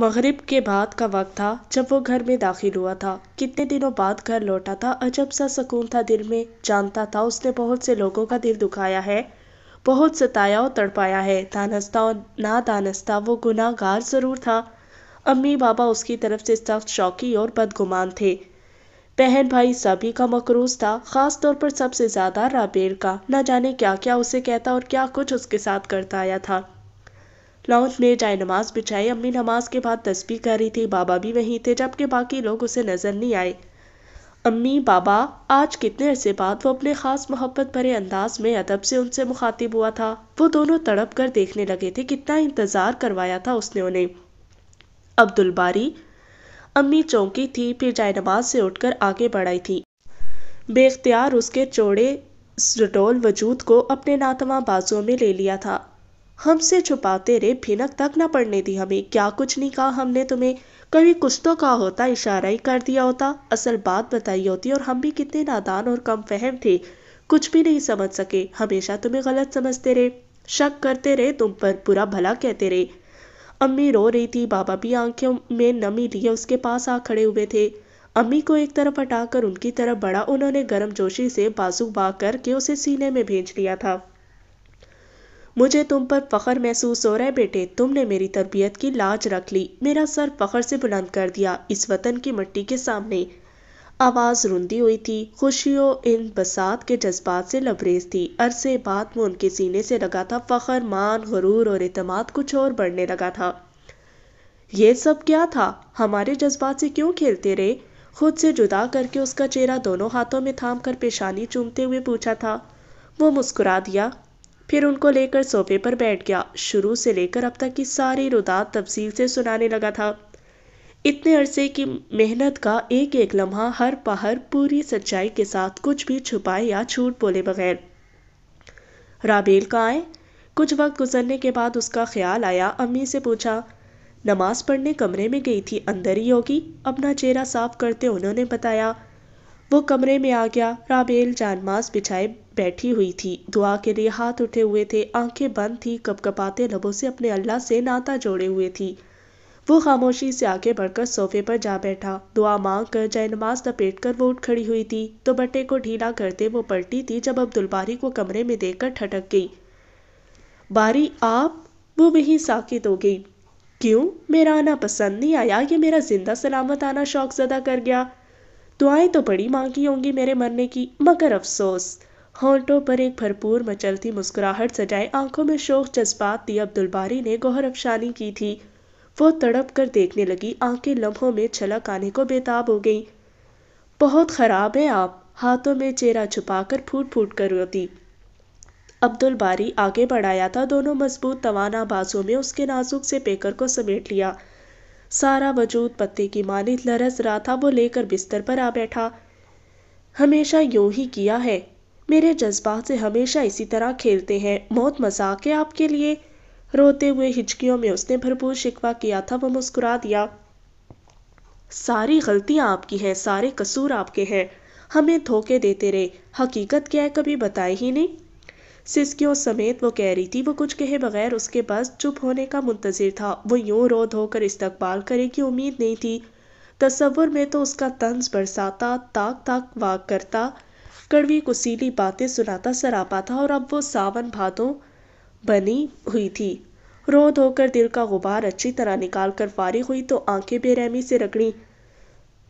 मगरिब के बाद का वक्त था जब वो घर में दाखिल हुआ था कितने दिनों बाद घर लौटा था अजब सा सुकून था दिल में जानता था उसने बहुत से लोगों का दिल दुखाया है बहुत सताया और तड़पाया है दानस्ता और ना दानस्ता वो गुनाहगार ज़रूर था अम्मी बाबा उसकी तरफ से सख्त शौकी और बदगुमान थे बहन भाई सभी का मकरूज था ख़ास तौर पर सबसे ज़्यादा राबेर का न जाने क्या क्या उसे कहता और क्या कुछ उसके साथ करता आया था लॉन्च में जाए नमाज बिछाई अम्मी नमाज के बाद तस्वीर कर रही थी बाबा भी वहीं थे जबकि बाकी लोग उसे नज़र नहीं आए अम्मी बाबा आज कितने अरसे बाद वो अपने ख़ास मोहब्बत भरे अंदाज में अदब से उनसे मुखातिब हुआ था वो दोनों तड़प कर देखने लगे थे कितना इंतज़ार करवाया था उसने उन्हें अब्दुल बारी अम्मी चौंकी थी फिर जाए नमाज से उठकर आगे बढ़ाई थी बेख्तियार उसके चौड़े जटोल वजूद को अपने नातवा बाजुओं में ले लिया था हमसे छुपाते रे भिनक तक न पड़ने दी हमें क्या कुछ नहीं कहा हमने तुम्हें कभी कुछ तो कहा होता इशारा ही कर दिया होता असल बात बताई होती और हम भी कितने नादान और कम फहम थे कुछ भी नहीं समझ सके हमेशा तुम्हें गलत समझते रहे शक करते रहे तुम पर बुरा भला कहते रहे अम्मी रो रही थी बाबा भी आंखों में नमी लिए उसके पास आ खड़े हुए थे अम्मी को एक तरफ हटाकर उनकी तरफ बढ़ा उन्होंने गर्म जोशी से बाजू बा करके उसे सीने में भेज लिया था मुझे तुम पर फख्र महसूस हो रहा है बेटे तुमने मेरी तरबियत की लाज रख ली मेरा सर फख्र से बुलंद कर दिया इस वतन की मिट्टी के सामने आवाज़ रुंदी हुई थी खुशियों इन बसात के जज्बात से लबरेज थी अरसे बाद में उनके सीने से लगा था फ़खर मान गरूर और अतमाद कुछ और बढ़ने लगा था ये सब क्या था हमारे जज्बात से क्यों खेलते रहे खुद से जुदा करके उसका चेहरा दोनों हाथों में थाम कर पेशानी चूमते हुए पूछा था वो मुस्कुरा दिया फिर उनको लेकर सोफे पर बैठ गया शुरू से लेकर अब तक की सारी रुदा तफसील से सुनाने लगा था इतने अरसे की मेहनत का एक एक लम्हा हर पहर पूरी सच्चाई के साथ कुछ भी छुपाए या झूठ बोले बगैर राबेल का आए कुछ वक्त गुजरने के बाद उसका ख्याल आया अम्मी से पूछा नमाज पढ़ने कमरे में गई थी अंदर ही होगी अपना चेहरा साफ करते उन्होंने बताया वो कमरे में आ गया राबेल जानमाज बिछाए बैठी हुई थी दुआ के लिए हाथ उठे हुए थे आंखें बंद थी कपकपाते लबों से अपने अल्लाह से नाता जोड़े हुए थी वो खामोशी से आगे बढ़कर सोफे पर जा बैठा दुआ मांग कर जय नमाज लपेट कर वो उठ खड़ी हुई थी तो बट्टे को ढीला करते वो पलटी थी जब अब्दुल बारी को कमरे में देखकर ठटक गई बारी आप वो वहीं साकित हो गई क्यों मेरा आना पसंद नहीं आया ये मेरा जिंदा सलामत आना शौक ज़दा कर गया दुआएं तो बड़ी मांगी होंगी मेरे मरने की मगर अफसोस होंठों पर एक भरपूर मचलती मुस्कुराहट सजाए आंखों में शोक दी अब्दुल बारी ने गौहर अफशानी की थी वो तड़प कर देखने लगी आंखें लम्हों में छलक आने को बेताब हो गई बहुत खराब है आप हाथों में चेहरा छुपाकर फूट फूट कर रोती अब्दुल बारी आगे बढ़ाया था दोनों मजबूत तवाना बाजों में उसके नाजुक से पेकर को समेट लिया सारा वजूद पत्ते की मानित लरस रहा था वो लेकर बिस्तर पर आ बैठा हमेशा यूं ही किया है मेरे जज्बात हमेशा इसी तरह खेलते हैं बहुत मजाक है आपके लिए रोते हुए हिचकियों में उसने भरपूर शिकवा किया था वह मुस्कुरा दिया सारी गलतियां आपकी हैं सारे कसूर आपके हैं हमें धोखे देते रहे हकीकत क्या है कभी बताए ही नहीं सिस्कियों समेत वो कह रही थी वो कुछ कहे बगैर उसके पास चुप होने का मुंतजर था वो यूं रो धोकर इस्तकबाल करे की उम्मीद नहीं थी तस्वुर में तो उसका तंज बरसाता ताक ताक वाक करता कड़वी कुसीली बातें सुनाता सरापा था और अब वो सावन भादों बनी हुई थी रो धोकर दिल का गुबार अच्छी तरह निकाल कर फारी हुई तो आंखें बेरहमी से रगड़ी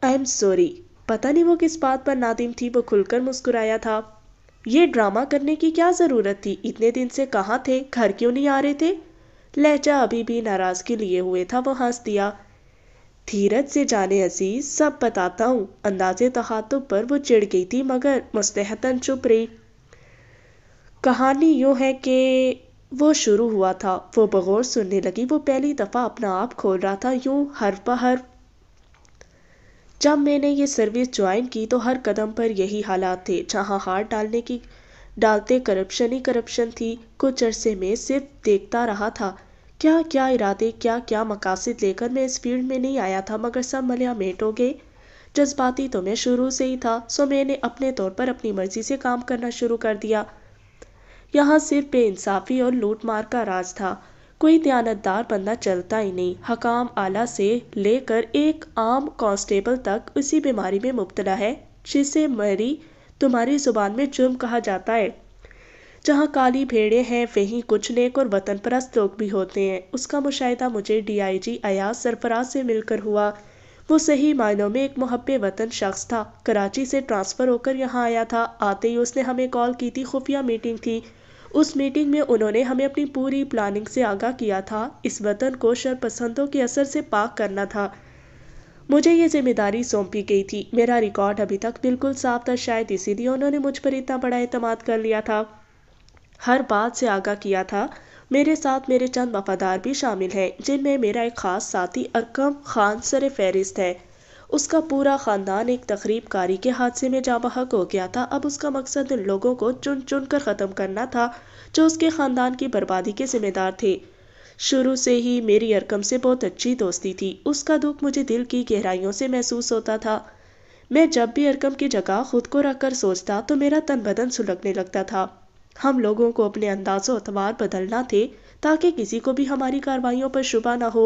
आई एम सॉरी पता नहीं वो किस बात पर नादिम थी वो खुलकर मुस्कुराया था ये ड्रामा करने की क्या ज़रूरत थी इतने दिन से कहाँ थे घर क्यों नहीं आ रहे थे लहजा अभी भी नाराज़ के लिए हुए था वो हंस दिया धीरज से जाने अज़ीज़ सब बताता हूँ अंदाजे तहातों पर वो चिढ़ गई थी मगर मुस्तहतन चुप रही कहानी यूँ है कि वो शुरू हुआ था वो बगौर सुनने लगी वो पहली दफ़ा अपना आप खोल रहा था यूँ हर हर जब मैंने ये सर्विस ज्वाइन की तो हर कदम पर यही हालात थे जहाँ हार डालने की डालते करप्शन ही करप्शन थी कुछ अरसे में सिर्फ देखता रहा था क्या क्या इरादे क्या क्या मकासद लेकर मैं इस फील्ड में नहीं आया था मगर सब मलिया मेट हो गए जज्बाती तो मैं शुरू से ही था सो मैंने अपने तौर पर अपनी मर्जी से काम करना शुरू कर दिया यहाँ सिर्फ बेइंसाफ़ी और लूट मार का राज था कोई दयानतदार बंदा चलता ही नहीं हकाम आला से लेकर एक आम कांस्टेबल तक उसी बीमारी में मुबतला है जिसे मरी तुम्हारी ज़ुबान में जुर्म कहा जाता है जहाँ काली भेड़े हैं वहीं कुछ नेक और वतन परस्त लोग भी होते हैं उसका मुशाहिदा मुझे डीआईजी अयाज सरफराज से मिलकर हुआ वो सही मायनों में एक मुहब वतन शख्स था कराची से ट्रांसफ़र होकर यहाँ आया था आते ही उसने हमें कॉल की थी खुफिया मीटिंग थी उस मीटिंग में उन्होंने हमें अपनी पूरी प्लानिंग से आगाह किया था इस वतन को शरपसंदों के असर से पाक करना था मुझे ये जिम्मेदारी सौंपी गई थी मेरा रिकॉर्ड अभी तक बिल्कुल साफ था शायद इसीलिए उन्होंने मुझ पर इतना बड़ा अहतमाद कर लिया था हर बात से आगाह किया था मेरे साथ मेरे चंद वफादार भी शामिल हैं जिनमें मेरा एक ख़ास साथी अरकम खान सर फहरिस्त है उसका पूरा ख़ानदान एक तकरीब कारी के हादसे में जा बहक हो गया था अब उसका मकसद उन लोगों को चुन चुन कर ख़त्म करना था जो उसके ख़ानदान की बर्बादी के ज़िम्मेदार थे शुरू से ही मेरी अरकम से बहुत अच्छी दोस्ती थी उसका दुख मुझे दिल की गहराइयों से महसूस होता था मैं जब भी अरकम की जगह खुद को रखकर सोचता तो मेरा तन बदन सुलगने लगता था हम लोगों को अपने अंदाजों अतवार बदलना थे ताकि किसी को भी हमारी कार्रवाइयों पर शुबा ना हो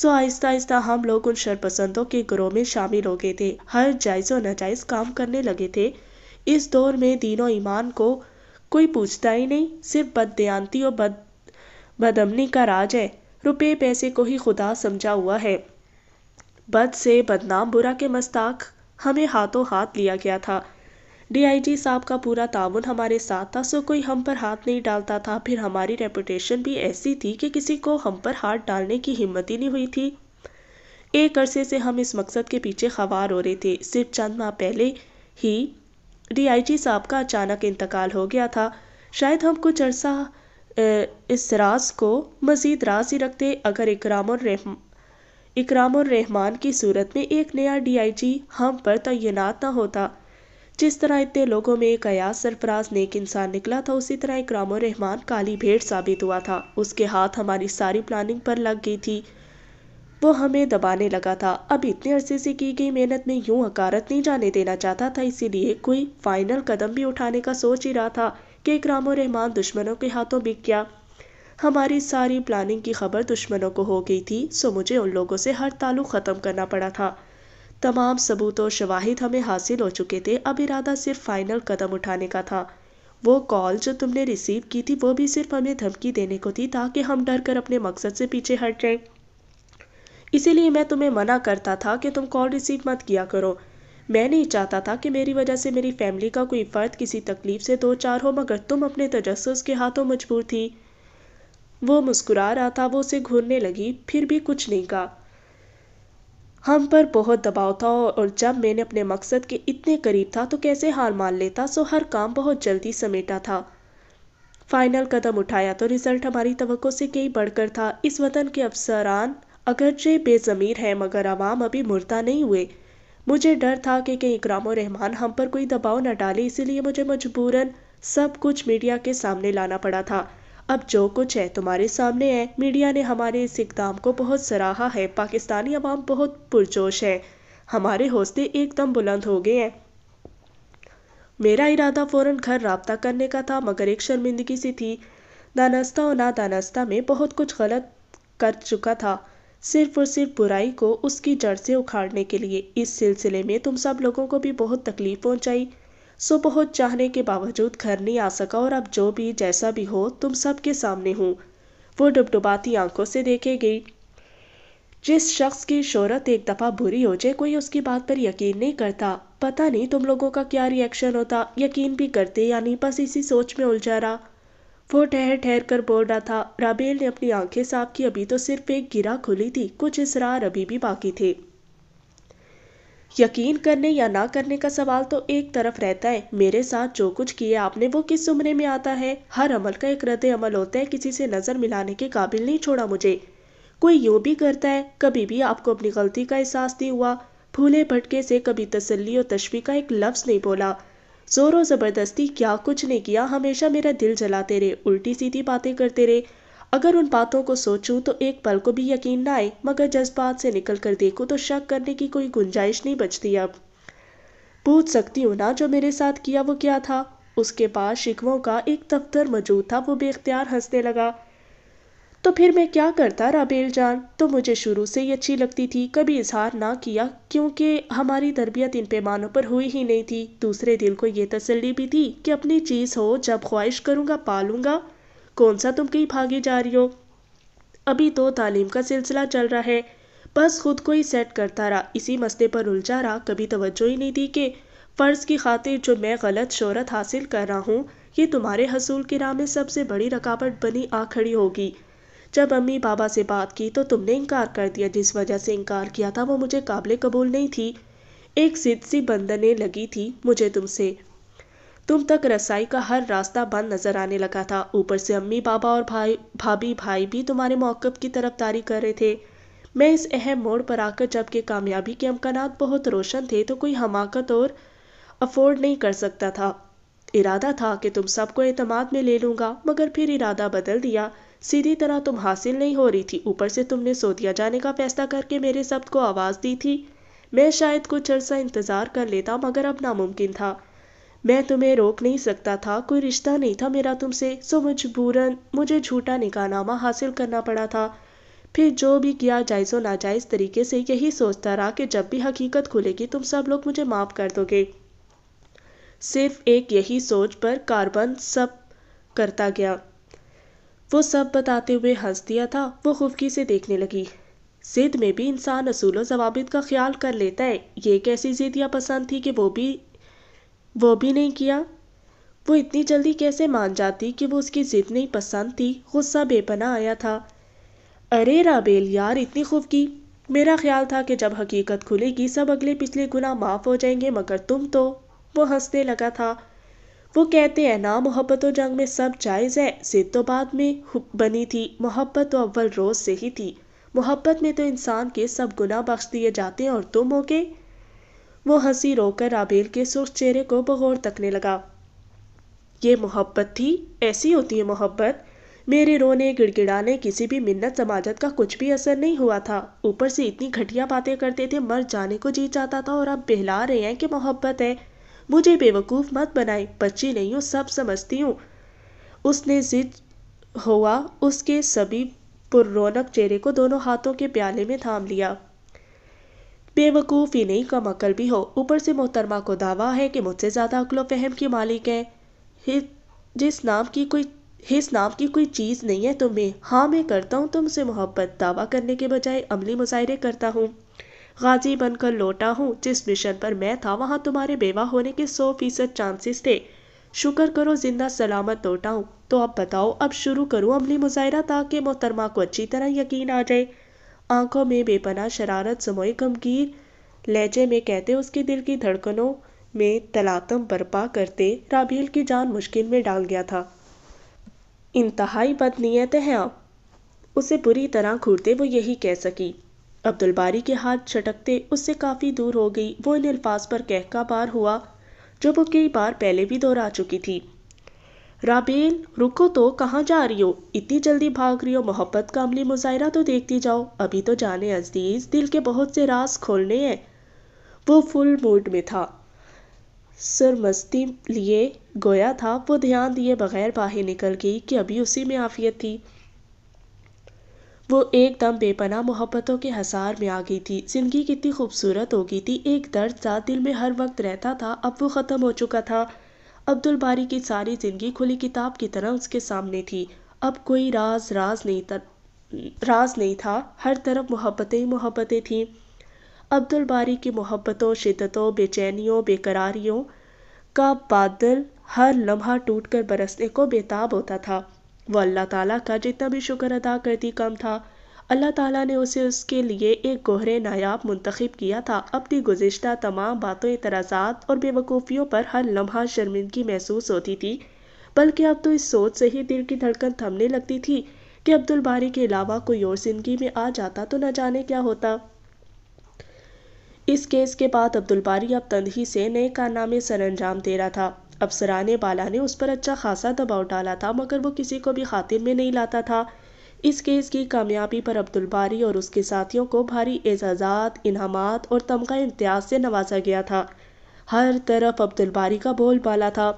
सो आहिस्ता आहिस्ता हम लोग उन शरपसंदों के ग्रोह में शामिल हो गए थे हर जायज़ो नाजायज़ काम करने लगे थे इस दौर में दीनों ईमान को कोई पूछता ही नहीं सिर्फ बदयांती और बद बदमनी का राज है रुपये पैसे को ही खुदा समझा हुआ है बद से बदनाम बुरा के मस्ताक हमें हाथों हाथ लिया गया था डीआईजी साहब का पूरा ताउन हमारे साथ था सो कोई हम पर हाथ नहीं डालता था फिर हमारी रेपुटेशन भी ऐसी थी कि किसी को हम पर हाथ डालने की हिम्मत ही नहीं हुई थी एक अरसे से हम इस मकसद के पीछे खवार हो रहे थे सिर्फ चंद माह पहले ही डीआईजी साहब का अचानक इंतकाल हो गया था शायद हम कुछ अरसा इस राज को मज़ीद राज ही रखते अगर इकराम और इकराम और रहमान की सूरत में एक नया डीआईजी हम पर तैनात ना होता जिस तरह इतने लोगों में एक अयास सरफराज नेक इंसान निकला था उसी तरह एक रहमान काली भेड़ साबित हुआ था उसके हाथ हमारी सारी प्लानिंग पर लग गई थी वो हमें दबाने लगा था अब इतने अरसे से की गई मेहनत में यूं हकारत नहीं जाने देना चाहता था इसीलिए कोई फाइनल कदम भी उठाने का सोच ही रहा था कि एक रहमान दुश्मनों के हाथों बिक गया हमारी सारी प्लानिंग की खबर दुश्मनों को हो गई थी सो मुझे उन लोगों से हर ताल्लुक ख़त्म करना पड़ा था तमाम सबूत और शवाहिद हमें हासिल हो चुके थे अब इरादा सिर्फ फाइनल कदम उठाने का था वो कॉल जो तुमने रिसीव की थी वो भी सिर्फ हमें धमकी देने को थी ताकि हम डर कर अपने मकसद से पीछे हट जाएं इसीलिए मैं तुम्हें मना करता था कि तुम कॉल रिसीव मत किया करो मैं नहीं चाहता था कि मेरी वजह से मेरी फैमिली का कोई फ़र्द किसी तकलीफ़ से दो चार हो मगर तुम अपने तजस्स के हाथों मजबूर थी वो मुस्कुरा रहा था वो उसे घूरने लगी फिर भी कुछ नहीं कहा हम पर बहुत दबाव था और जब मैंने अपने मकसद के इतने करीब था तो कैसे हार मान लेता सो हर काम बहुत जल्दी समेटा था फाइनल कदम उठाया तो रिजल्ट हमारी तो से कई बढ़कर था इस वतन के अफसरान अगरचे बेज़मीर हैं मगर आवाम अभी मुर्दा नहीं हुए मुझे डर था कि कहीं इकराम रहमान हम पर कोई दबाव न डाले इसीलिए मुझे मजबूरन सब कुछ मीडिया के सामने लाना पड़ा था अब जो कुछ है तुम्हारे सामने है मीडिया ने हमारे इस इकदाम को बहुत सराहा है पाकिस्तानी अवाम बहुत पुरजोश है हमारे हौसले एकदम बुलंद हो गए हैं मेरा इरादा फ़ौरन घर रबता करने का था मगर एक शर्मिंदगी सी थी दानस्ता और नादानस्ता में बहुत कुछ गलत कर चुका था सिर्फ और सिर्फ बुराई को उसकी जड़ से उखाड़ने के लिए इस सिलसिले में तुम सब लोगों को भी बहुत तकलीफ़ पहुंचाई सो बहुत चाहने के बावजूद घर नहीं आ सका और अब जो भी जैसा भी हो तुम सबके सामने हूँ वो डुबडुबाती आंखों से देखे गई जिस शख्स की शोहरत एक दफ़ा बुरी हो जाए कोई उसकी बात पर यकीन नहीं करता पता नहीं तुम लोगों का क्या रिएक्शन होता यकीन भी करते या नहीं बस इसी सोच में उलझा रहा वो ठहर ठहर कर बोल रहा था राबेल ने अपनी आंखें साफ की अभी तो सिर्फ एक गिरा खुली थी कुछ इसरार अभी भी बाकी थे यकीन करने या ना करने का सवाल तो एक तरफ रहता है मेरे साथ जो कुछ किया आपने वो किस उम्र में आता है हर अमल का एक रद्द अमल होता है किसी से नज़र मिलाने के काबिल नहीं छोड़ा मुझे कोई यूँ भी करता है कभी भी आपको अपनी गलती का एहसास नहीं हुआ भूले भटके से कभी तसल्ली और तशवी का एक लफ्ज़ नहीं बोला जोरों ज़बरदस्ती क्या कुछ नहीं किया हमेशा मेरा दिल जलाते रहे उल्टी सीधी बातें करते रहे अगर उन बातों को सोचूं तो एक पल को भी यकीन ना आए मगर जज्बात से निकल कर देखूं तो शक करने की कोई गुंजाइश नहीं बचती अब पूछ सकती हूँ ना जो मेरे साथ किया वो क्या था उसके पास शिकवों का एक दफ्तर मौजूद था वो बेख्तियार हंसने लगा तो फिर मैं क्या करता राबेल जान तो मुझे शुरू से ही अच्छी लगती थी कभी इजहार ना किया क्योंकि हमारी तरबियत इन पैमानों पर हुई ही नहीं थी दूसरे दिल को ये तसल्ली भी थी कि अपनी चीज़ हो जब ख्वाहिश करूँगा पालूंगा कौन सा तुम कहीं भागे जा रही हो अभी तो तालीम का सिलसिला चल रहा है बस खुद को ही सेट करता रहा इसी मसले पर उलझा रहा कभी तवज्जो ही नहीं दी कि फ़र्ज़ की खातिर जो मैं गलत शहरत हासिल कर रहा हूँ ये तुम्हारे हसूल की राह में सबसे बड़ी रकावट बनी आ खड़ी होगी जब अम्मी बाबा से बात की तो तुमने इनकार कर दिया जिस वजह से इनकार किया था वो मुझे काबिल कबूल नहीं थी एक जिद सी बंधने लगी थी मुझे तुमसे तुम तक रसाई का हर रास्ता बंद नजर आने लगा था ऊपर से अम्मी बाबा और भाई भाभी भाई भी तुम्हारे मौकब की तरफदारी कर रहे थे मैं इस अहम मोड़ पर आकर जबकि कामयाबी के अमकान बहुत रोशन थे तो कोई हमाकत और अफोर्ड नहीं कर सकता था इरादा था कि तुम सबको अतमाद में ले लूँगा मगर फिर इरादा बदल दिया सीधी तरह तुम हासिल नहीं हो रही थी ऊपर से तुमने सोदिया जाने का फैसला करके मेरे शब्द को आवाज़ दी थी मैं शायद कुछ अर्सा इंतज़ार कर लेता मगर अब नामुमकिन था मैं तुम्हें रोक नहीं सकता था कोई रिश्ता नहीं था मेरा तुमसे सो मजबूरन मुझे झूठा निकाहनामा हासिल करना पड़ा था फिर जो भी किया जायज़ो नाजायज़ तरीके से यही सोचता रहा कि जब भी हकीकत खुलेगी तुम सब लोग मुझे माफ़ कर दोगे सिर्फ एक यही सोच पर कार्बन सब करता गया वो सब बताते हुए हंस दिया था वो खुफकी से देखने लगी जिद में भी इंसान असूलों जवाबित का ख्याल कर लेता है ये कैसी जिद या पसंद थी कि वो भी वो भी नहीं किया वो इतनी जल्दी कैसे मान जाती कि वो उसकी ज़िद नहीं पसंद थी गुस्सा बेपना आया था अरे राबेल यार इतनी खूब की मेरा ख्याल था कि जब हकीकत खुलेगी सब अगले पिछले गुना माफ़ हो जाएंगे मगर तुम तो वो हंसने लगा था वो कहते हैं ना मोहब्बत और जंग में सब जायज़ है जिद तो बाद में बनी थी मोहब्बत तो अव्वल रोज़ से ही थी मोहब्बत में तो इंसान के सब गुना बख्श दिए जाते हैं और तुम हो के वो हंसी रोकर राबेल के सुर्ख चेहरे को बगौर तकने लगा ये मोहब्बत थी ऐसी होती है मोहब्बत मेरे रोने गिड़गिड़ाने किसी भी मिन्नत समाजत का कुछ भी असर नहीं हुआ था ऊपर से इतनी घटिया बातें करते थे मर जाने को जी जाता था और अब बहला रहे हैं कि मोहब्बत है मुझे बेवकूफ़ मत बनाए बच्ची नहीं हूँ सब समझती हूँ उसने जिद हुआ उसके सभी पुरौनक चेहरे को दोनों हाथों के प्याले में थाम लिया बेवकूफ़ ही नहीं कम अकल भी हो ऊपर से मोहतरमा को दावा है कि मुझसे ज़्यादा अकलो फहम की मालिक है जिस नाम की कोई हिस नाम की कोई चीज़ नहीं है तुम्हें तो हाँ मैं करता हूँ तुमसे मोहब्बत दावा करने के बजाय अमली मुजाहरे करता हूँ गाजी बनकर लौटा हूँ जिस मिशन पर मैं था वहाँ तुम्हारे बेवा होने के सौ फीसद चांसेस थे शुक्र करो जिंदा सलामत लौटा हूँ तो अब बताओ अब शुरू करूँ अमली मुजाहरा ताकि मोहतरमा को अच्छी तरह यकीन आ जाए आंखों में बेपना शरारत समोई गमगीर लहजे में कहते उसके दिल की धड़कनों में तलातम बर्पा करते राबील की जान मुश्किल में डाल गया था इंतहाई बदनीयत हैं आप उसे बुरी तरह घूरते वो यही कह सकी अब्दुल बारी के हाथ छटकते उससे काफ़ी दूर हो गई वो इन अल्फाज पर कहका पार हुआ जो वो कई बार पहले भी दोहरा चुकी थी राबेल रुको तो कहाँ जा रही हो इतनी जल्दी भाग रही हो मोहब्बत का अमली मुजाहरा तो देखती जाओ अभी तो जाने अजीज दिल के बहुत से रास खोलने हैं वो फुल मूड में था सरमस्ती लिए गोया था वो ध्यान दिए बगैर बाहर निकल गई कि अभी उसी में आफियत थी वो एकदम बेपना मोहब्बतों के हसार में आ गई थी जिंदगी कितनी खूबसूरत हो गई थी एक दर्द सा दिल में हर वक्त रहता था अब वो ख़त्म हो चुका था अब्दुल बारी की सारी जिंदगी खुली किताब की तरह उसके सामने थी अब कोई राज राज नहीं था राज नहीं था हर तरफ मोहब्बतें ही मोहब्बतें थीं अब्दुल बारी की मोहब्बतों शिद्दतों बेचैनियों बेकरारियों का बादल हर लम्हा टूट कर बरसने को बेताब होता था वह अल्लाह ताला का जितना भी शुक्र अदा करती कम था अल्लाह ताला ने उसे उसके लिए एक गोहरे नायाब मुंतखब किया था अपनी गुजशत तमाम बातों इतराजात और बेवकूफ़ियों पर हर लम्हा शर्मिंदगी महसूस होती थी बल्कि अब तो इस सोच से ही दिल की धड़कन थमने लगती थी कि अब्दुल बारी के अलावा कोई और जिंदगी में आ जाता तो न जाने क्या होता इस केस के बाद अब्दुल बारी अब तंदही से नए कारनामे सर अंजाम दे रहा था अफसरान बाला ने उस पर अच्छा खासा दबाव डाला था मगर वो किसी को भी खातिर में नहीं लाता था इस केस की कामयाबी पर अब्दुल बारी और उसके साथियों को भारी एजाजात इनाम और तमगा इम्तियाज से नवाजा गया था हर तरफ अब्दुल बारी का बोलबाला था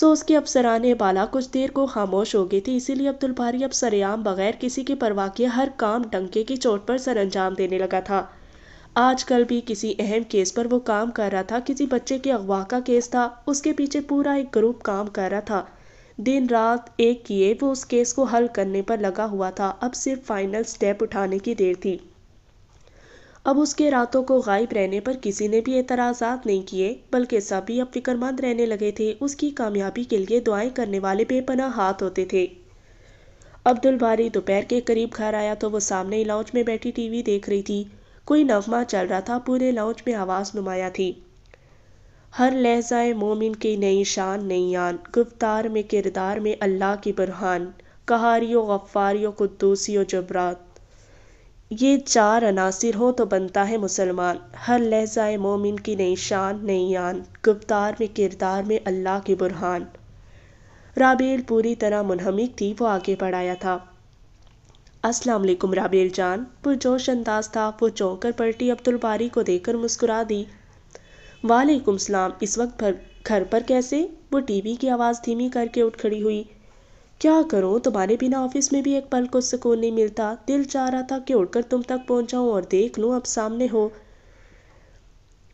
सो उसके अफसरान बाला कुछ देर को खामोश हो गई थी इसीलिए अब्दुल बारी अब सरेआम बगैर किसी की परवाह किए हर काम डंके की चोट पर सर अंजाम देने लगा था आजकल भी किसी अहम केस पर वो काम कर रहा था किसी बच्चे के अगवा का केस था उसके पीछे पूरा एक ग्रुप काम कर रहा था दिन रात एक किए वो उस केस को हल करने पर लगा हुआ था अब सिर्फ फाइनल स्टेप उठाने की देर थी अब उसके रातों को गायब रहने पर किसी ने भी एतराज़ात नहीं किए बल्कि सभी अब फिक्रमंद रहने लगे थे उसकी कामयाबी के लिए दुआएं करने वाले बेपना हाथ होते थे अब्दुल बारी दोपहर के करीब घर आया तो वो सामने लाउंज में बैठी टीवी देख रही थी कोई नगमा चल रहा था पूरे लाउंज में आवाज़ नुमाया थी हर लहज़ाए मोमिन की नई शान नई आन गुफ्तार में किरदार में अल्लाह की बुरहान कहारियों गफ्फारियो कुद्दूसियो जबरात ये चार अनासर हो तो बनता है मुसलमान हर लहज़ाए मोमिन की नई शान नई आन गुफ्तार में किरदार में अल्लाह की बुरहान राबेल पूरी तरह मुनहमिक थी वो आगे बढ़ाया था अस्सलाम वालेकुम राबेल जान पुरजोश अंदाज था वो चौंकर पलटी अब्दुल बारी को देखकर मुस्कुरा दी वालेकुम सलाम इस वक्त पर घर पर कैसे वो टीवी की आवाज़ धीमी करके उठ खड़ी हुई क्या करो तुम्हारे बिना ऑफिस में भी एक पल को सुकून नहीं मिलता दिल चाह रहा था कि उठकर तुम तक पहुंच और देख लूं अब सामने हो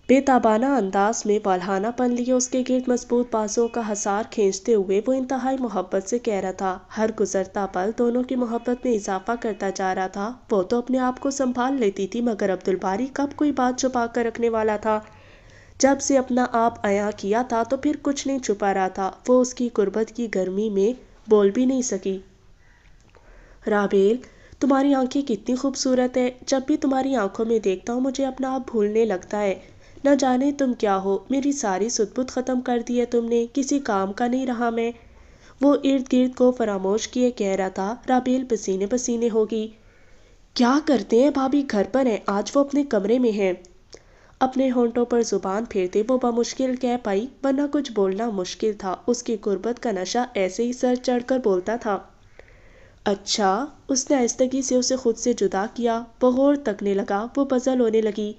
बेताबाना अंदाज में पन लिए उसके गिर्द मजबूत बाजों का हसार खींचते हुए वो इंतहाई मोहब्बत से कह रहा था हर गुजरता पल दोनों की मोहब्बत में इजाफा करता जा रहा था वो तो अपने आप को संभाल लेती थी मगर अब्दुल बारी कब कोई बात छुपा कर रखने वाला था जब से अपना आप आया किया था तो फिर कुछ नहीं छुपा रहा था वो उसकी गुर्बत की गर्मी में बोल भी नहीं सकी राबेल तुम्हारी आंखें कितनी खूबसूरत है जब भी तुम्हारी आंखों में देखता हूँ मुझे अपना आप भूलने लगता है न जाने तुम क्या हो मेरी सारी सुतबुत ख़त्म कर दी है तुमने किसी काम का नहीं रहा मैं वो इर्द गिर्द को फरामोश किए कह रहा था राबेल पसीने पसीने होगी क्या करते हैं भाभी घर पर हैं आज वो अपने कमरे में हैं अपने होंठों पर जुबान फेरते वो बमुश्किल कह पाई वरना कुछ बोलना मुश्किल था उसकी गुर्बत का नशा ऐसे ही सर चढ़कर बोलता था अच्छा उसने आस्तगी से उसे खुद से जुदा किया वो गौर तकने लगा वो पजल होने लगी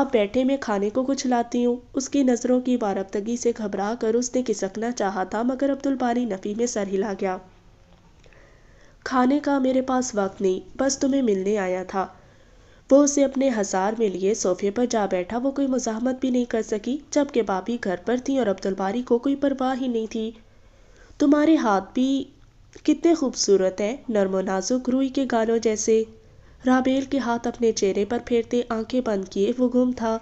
आप बैठे मैं खाने को कुछ लाती हूँ उसकी नज़रों की वारबतगी से घबरा कर उसने खिसकना चाहा था मगर अब्दुल बारी नफ़ी में सर हिला गया खाने का मेरे पास वक्त नहीं बस तुम्हें मिलने आया था वो उसे अपने हजार में लिए सोफे पर जा बैठा वो कोई मुजामत भी नहीं कर सकी जबकि भाभी घर पर थी और बारी को कोई परवाह ही नहीं थी तुम्हारे हाथ भी कितने खूबसूरत हैं नरमो नाजुक रूई के गानों जैसे राबेल के हाथ अपने चेहरे पर फेरते आंखें बंद किए वो गुम था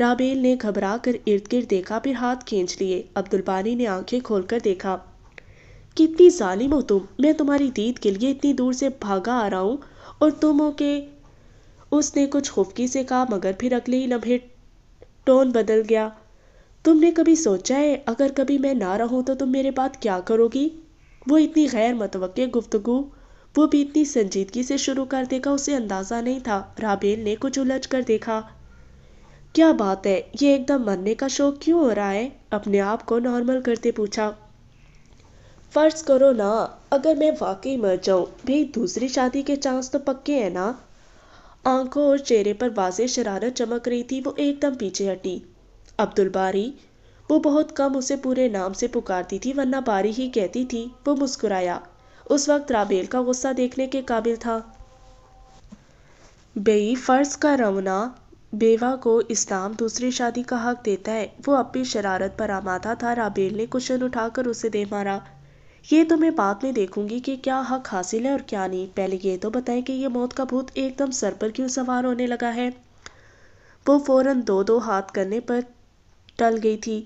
राबेल ने घबरा कर इर्द गिर्द देखा फिर हाथ खींच लिए बारी ने आंखें खोलकर देखा कितनी जालिम हो तुम मैं तुम्हारी दीद के लिए इतनी दूर से भागा आ रहा हूँ और तुम हो के उसने कुछ खुफकी से कहा मगर फिर अगले ही लम्हे टोन बदल गया तुमने कभी सोचा है अगर कभी मैं ना रहूँ तो तुम मेरे बाद क्या करोगी वो इतनी गैर मतव गुफ्तगु वो भी इतनी संजीदगी से शुरू कर देगा उसे अंदाज़ा नहीं था राबेल ने कुछ उलझ कर देखा क्या बात है ये एकदम मरने का शौक क्यों हो रहा है अपने आप को नॉर्मल करते पूछा फ़र्ज़ करो ना अगर मैं वाकई मर जाऊँ भाई दूसरी शादी के चांस तो पक्के हैं ना आंखों और चेहरे पर वाजे शरारत चमक रही थी वो एकदम पीछे हटी अब्दुल बारी वो बहुत कम उसे पूरे नाम से पुकारती थी वरना बारी ही कहती थी वो मुस्कुराया उस वक्त राबेल का गुस्सा देखने के काबिल था बेई फर्ज का रवना बेवा को इस्लाम दूसरी शादी का हक देता है वो अपनी शरारत पर आमादा था राबेल ने कुशन उठाकर उसे दे मारा ये तो मैं बाद में देखूंगी कि क्या हक हासिल है और क्या नहीं पहले ये तो बताएं कि ये मौत का भूत एकदम सर पर क्यों सवार होने लगा है वो फौरन दो दो हाथ करने पर टल गई थी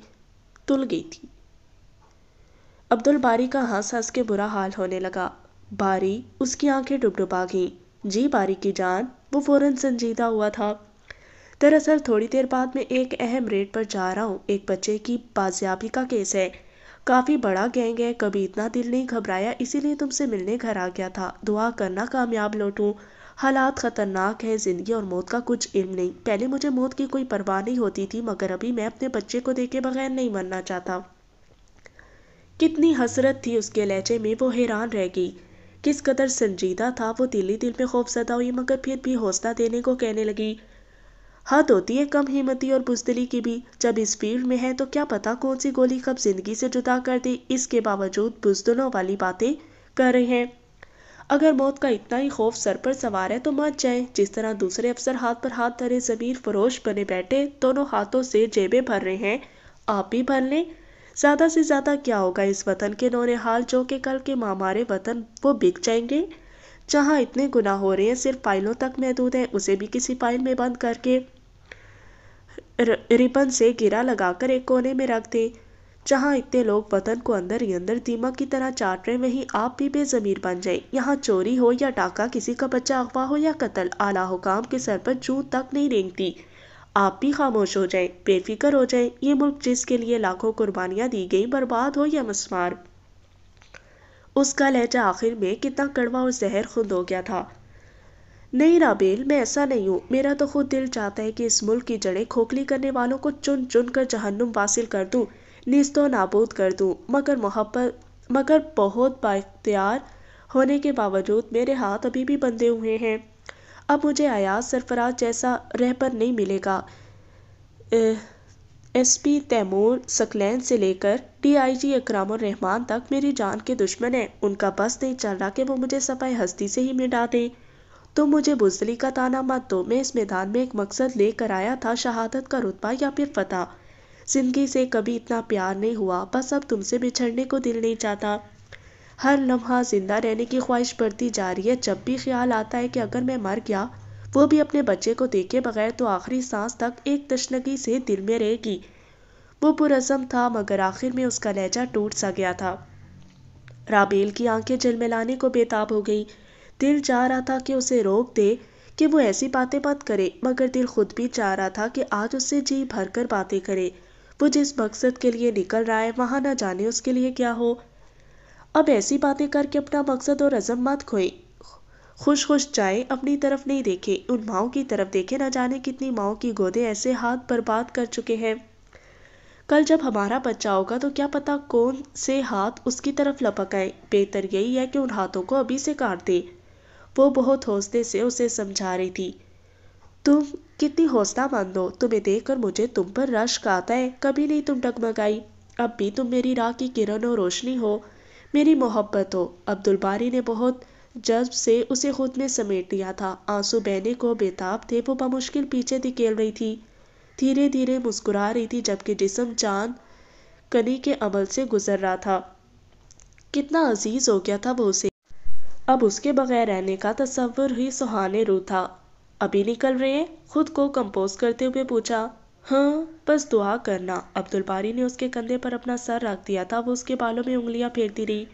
तुल गई थी अब्दुल बारी का हंस हंस के बुरा हाल होने लगा बारी उसकी आंखें डुबडुबा गईं जी बारी की जान वो फौरन संजीदा हुआ था दरअसल थोड़ी देर बाद में एक अहम रेट पर जा रहा हूँ एक बच्चे की बाजियाबी का केस है काफ़ी बड़ा गैंग है कभी इतना दिल नहीं घबराया इसीलिए तुमसे मिलने घर आ गया था दुआ करना कामयाब लौटू हालात ख़तरनाक है ज़िंदगी और मौत का कुछ इल्म नहीं पहले मुझे मौत की कोई परवाह नहीं होती थी मगर अभी मैं अपने बच्चे को देखे बगैर नहीं मरना चाहता कितनी हसरत थी उसके लहजे में वो हैरान रह गई किस कदर संजीदा था वो दिली दिल में खौफजदा हुई मगर फिर भी हौसला देने को कहने लगी हद होती है कम हिम्मती और बुजदली की भी जब इस फील्ड में है तो क्या पता कौन सी गोली कब जिंदगी से जुदा कर दे इसके बावजूद बुजदलों वाली बातें कर रहे हैं अगर मौत का इतना ही खौफ सर पर सवार है तो मत जाए जिस तरह दूसरे अफसर हाथ पर हाथ धरे जमीर फरोश बने बैठे दोनों हाथों से जेबें भर रहे हैं आप भी भर लें ज़्यादा से ज़्यादा क्या होगा इस वतन के नौरे हाल जो कि कल के मामारे वतन वो बिक जाएंगे जहाँ इतने गुनाह हो रहे हैं सिर्फ फाइलों तक महदूद है उसे भी किसी फाइल में बंद करके रिबन से गिरा लगाकर एक कोने में रख दे जहां इतने लोग वतन को अंदर ही अंदर दीमक की तरह चाट रहे वहीं आप भी बेजमीर बन जाए यहाँ चोरी हो या डाका किसी का बच्चा अगवा हो या कत्ल आला हुकाम के सर पर जू तक नहीं रेंगती आप भी खामोश हो जाए बेफिक्र हो जाए ये मुल्क जिसके लिए लाखों कुर्बानियां दी गई बर्बाद हो या मसमार उसका लहजा आखिर में कितना कड़वा और जहर खुंद हो गया था नहीं राबेल मैं ऐसा नहीं हूँ मेरा तो खुद दिल चाहता है कि इस मुल्क की जड़ें खोखली करने वालों को चुन चुन कर जहन्नुम वासिल कर दूँ निस्तो नाबूद कर दूँ मगर मोहब्बत मगर बहुत बाख्तियार होने के बावजूद मेरे हाथ अभी भी बंधे हुए हैं अब मुझे अयाज सरफराज जैसा पर नहीं मिलेगा एस पी तैमूर सकलैन से लेकर डी आई जी इकराम रहमान तक मेरी जान के दुश्मन हैं उनका बस नहीं चल रहा कि वो मुझे सफाई हस्ती से ही मिटा दें तो मुझे बुजदली का ताना मत दो मैं इस मैदान में एक मकसद लेकर आया था शहादत का रुतबा या फिर फतह जिंदगी से कभी इतना प्यार नहीं हुआ बस अब तुमसे बिछड़ने को दिल नहीं चाहता हर लम्हा जिंदा रहने की ख्वाहिश बढ़ती जा रही है जब भी ख्याल आता है कि अगर मैं मर गया वो भी अपने बच्चे को देखे बगैर तो आखिरी सांस तक एक तशनगी से दिल में रहेगी वो पुरजम था मगर आखिर में उसका लहजा टूट सा गया था राबेल की आंखें जलमिलाने को बेताब हो गई दिल चाह रहा था कि उसे रोक दे कि वो ऐसी बातें मत करे मगर दिल खुद भी चाह रहा था कि आज उससे जी भर कर बातें करे वो जिस मकसद के लिए निकल रहा है वहाँ ना जाने उसके लिए क्या हो अब ऐसी बातें करके अपना मकसद और अजम मत खोए खुश खुश जाए अपनी तरफ नहीं देखे उन माओ की तरफ देखे ना जाने कितनी माओ की गोदे ऐसे हाथ बर्बाद कर चुके हैं कल जब हमारा बच्चा होगा तो क्या पता कौन से हाथ उसकी तरफ लपक आए बेहतर यही है कि उन हाथों को अभी से काट दे वो बहुत हौसले से उसे समझा रही थी तुम कितनी हौसला मंद हो तुम्हें देखकर मुझे तुम पर रश्क आता है कभी नहीं तुम डगमगाई अब भी तुम मेरी राह की किरण और रोशनी हो मेरी मोहब्बत हो अब्दुल बारी ने बहुत जज्ब से उसे खुद में समेट दिया था आंसू बहने को बेताब थे वो बमुश्किल पीछे धकेल रही थी धीरे धीरे मुस्कुरा रही थी जबकि जिसम चांद कनी के अमल से गुजर रहा था कितना अजीज हो गया था वो उसे अब उसके बगैर रहने का तस्वर ही सुहाने रू था अभी निकल रहे हैं खुद को कंपोज करते हुए पूछा हाँ बस दुआ करना अब्दुल बारी ने उसके कंधे पर अपना सर रख दिया था वो उसके बालों में उंगलियां फेरती रही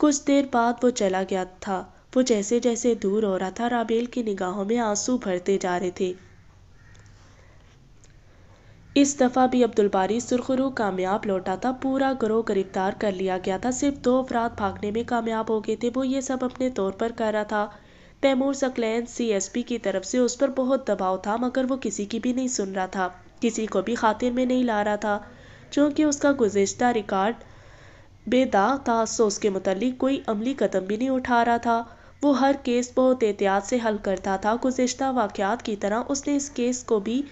कुछ देर बाद वो चला गया था वो जैसे जैसे दूर हो रहा था राबेल की निगाहों में आंसू भरते जा रहे थे इस दफ़ा भी अब्दुल बारी सुरखरु कामयाब लौटा था पूरा ग्रोह गिरफ्तार कर लिया गया था सिर्फ दो अफराद भागने में कामयाब हो गए थे वो ये सब अपने तौर पर कर रहा था तैमूर सकलैन सीएसपी की तरफ से उस पर बहुत दबाव था मगर वो किसी की भी नहीं सुन रहा था किसी को भी खातिर में नहीं ला रहा था चूँकि उसका गुजशत रिकॉर्ड बेदाग था सो उसके मतलब कोई अमली कदम भी नहीं उठा रहा था वो हर केस बहुत एहतियात से हल करता था गुजशत वाक़ात की तरह उसने इस केस को भी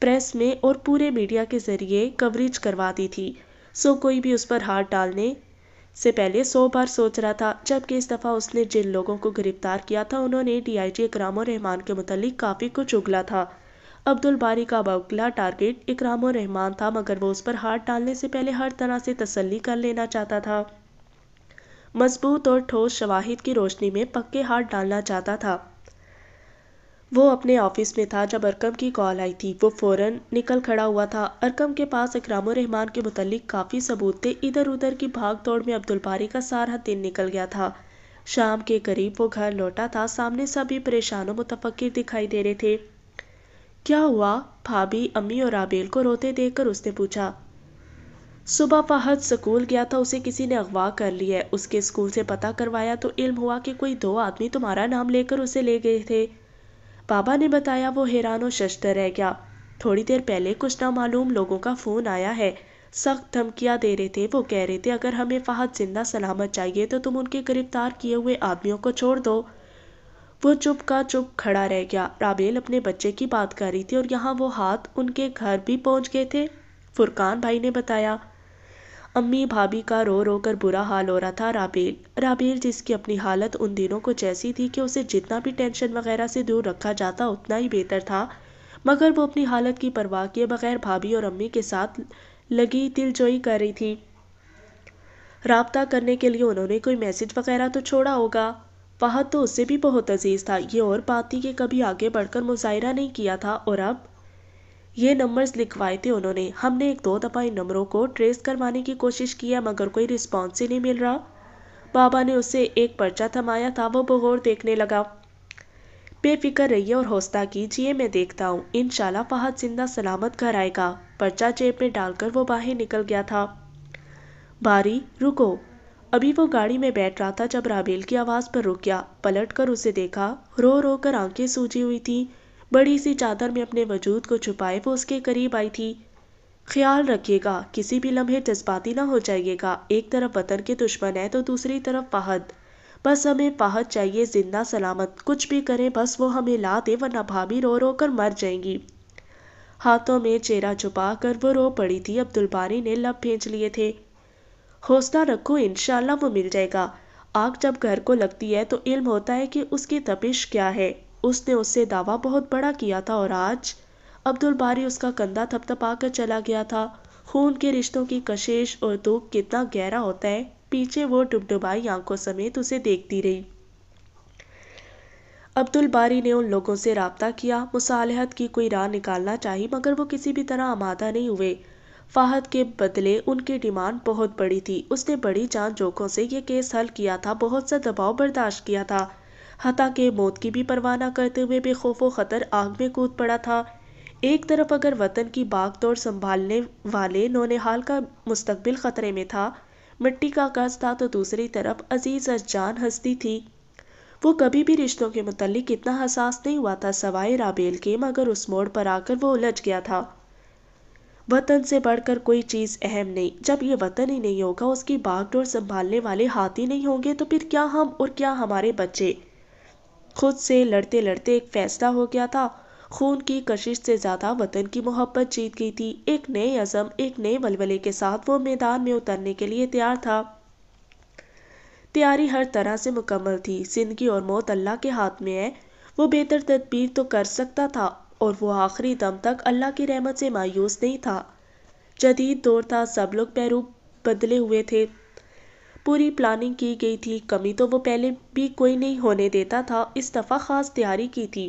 प्रेस में और पूरे मीडिया के ज़रिए कवरेज करवा दी थी सो कोई भी उस पर हाथ डालने से पहले सौ बार सोच रहा था जबकि इस दफ़ा उसने जिन लोगों को गिरफ्तार किया था उन्होंने डीआईजी इकराम रहमान के मुतलिक काफ़ी कुछ उगला था अब्दुल बारी का अगला टारगेट इकराम रहमान था मगर वो उस पर हाथ डालने से पहले हर तरह से तसल्ली कर लेना चाहता था मजबूत और ठोस शवाहिद की रोशनी में पक्के हाथ डालना चाहता था वो अपने ऑफिस में था जब अरकम की कॉल आई थी वो फ़ौरन निकल खड़ा हुआ था अरकम के पास इकराम रहमान के मतलब काफ़ी सबूत थे इधर उधर की भाग दौड़ में अब्दुल बारी का सारा दिन निकल गया था शाम के करीब वो घर लौटा था सामने सभी परेशान मुतफिर दिखाई दे रहे थे क्या हुआ भाभी अम्मी और आबेल को रोते देख उसने पूछा सुबह फहद स्कूल गया था उसे किसी ने अगवा कर लिया उसके स्कूल से पता करवाया तो इल्म हुआ कि कोई दो आदमी तुम्हारा नाम लेकर उसे ले गए थे पापा ने बताया वो हैरान और शशतर रह गया थोड़ी देर पहले कुछ ना मालूम लोगों का फ़ोन आया है सख्त धमकियाँ दे रहे थे वो कह रहे थे अगर हमें फाहद जिंदा सलामत चाहिए तो तुम उनके गिरफ्तार किए हुए आदमियों को छोड़ दो वो चुप का चुप खड़ा रह गया राबेल अपने बच्चे की बात कर रही थी और यहाँ वो हाथ उनके घर भी पहुँच गए थे फुरकान भाई ने बताया अम्मी भाभी का रो रो कर बुरा हाल हो रहा था राबेल राबेल जिसकी अपनी हालत उन दिनों कुछ ऐसी थी कि उसे जितना भी टेंशन वगैरह से दूर रखा जाता उतना ही बेहतर था मगर वो अपनी हालत की परवाह किए बगैर भाभी और अम्मी के साथ लगी दिलजोई कर रही थी रबता करने के लिए उन्होंने कोई मैसेज वगैरह तो छोड़ा होगा वहाँ तो उससे भी बहुत अजीज था ये और बात थी कि कभी आगे बढ़कर मुजाहरा नहीं किया था और अब ये नंबर्स लिखवाए थे उन्होंने हमने एक दो दफ़ा इन नंबरों को ट्रेस करवाने की कोशिश किया मगर कोई रिस्पॉन्स ही नहीं मिल रहा बाबा ने उसे एक पर्चा थमाया था वो बगौर देखने लगा बेफिक्र रहिए और हौसला कीजिए मैं देखता हूँ इन फहद जिंदा सलामत घर आएगा पर्चा जेब में डालकर वो बाहर निकल गया था बारी रुको अभी वो गाड़ी में बैठ रहा था जब राबेल की आवाज़ पर रुक गया पलट कर उसे देखा रो रो कर आंखें सूजी हुई थी बड़ी सी चादर में अपने वजूद को छुपाए वो उसके करीब आई थी ख्याल रखिएगा किसी भी लम्हे जज्बाती ना हो जाइएगा एक तरफ वतन के दुश्मन है तो दूसरी तरफ फाहद बस हमें फाहद चाहिए जिंदा सलामत कुछ भी करें बस वो हमें ला दे वरना भाभी रो रो कर मर जाएंगी हाथों में चेहरा छुपा कर वो रो पड़ी थी अब्दुल बारी ने लब भेज लिए थे हौसला रखो इनशाला वो मिल जाएगा आग जब घर को लगती है तो इल्म होता है कि उसकी तपिश क्या है उसने उससे दावा बहुत बड़ा किया था और आज अब्दुल बारी उसका कंधा थपथपा कर चला गया था खून के रिश्तों की कशिश और दुख कितना गहरा होता है पीछे वो डुबडुबाई आंखों समेत उसे देखती रही अब्दुल बारी ने उन लोगों से रबता किया मुसालहत की कोई राह निकालना चाहिए मगर वो किसी भी तरह आमादा नहीं हुए फाहद के बदले उनकी डिमांड बहुत बड़ी थी उसने बड़ी जान जोखों से यह केस हल किया था बहुत सा दबाव बर्दाश्त किया था हता के मौत की भी परवाह ना करते हुए बेखौफो खतर आग में कूद पड़ा था एक तरफ अगर वतन की बाग तोड़ संभालने वाले नौनिहाल का मुस्तबिल ख़तरे में था मिट्टी का कर्ज था तो दूसरी तरफ अजीज़ अजान हस्ती थी वो कभी भी रिश्तों के मतलब इतना हसास नहीं हुआ था सवाए राबेल के मगर उस मोड़ पर आकर वो उलझ गया था वतन से बढ़कर कोई चीज़ अहम नहीं जब ये वतन ही नहीं होगा उसकी बागडोर संभालने वाले हाथी नहीं होंगे तो फिर क्या हम और क्या हमारे बच्चे खुद से लड़ते लड़ते एक फैसला हो गया था खून की कशिश से ज़्यादा वतन की मोहब्बत जीत गई थी एक नए अज़म एक नए बलबले के साथ वो मैदान में उतरने के लिए तैयार था तैयारी हर तरह से मुकम्मल थी जिंदगी और मौत अल्लाह के हाथ में है वो बेहतर तदबीर तो कर सकता था और वो आखिरी दम तक अल्लाह की रहमत से मायूस नहीं था जदीद दौर था सब लोग पैरू बदले हुए थे पूरी प्लानिंग की गई थी कमी तो वो पहले भी कोई नहीं होने देता था इस दफ़ा ख़ास तैयारी की थी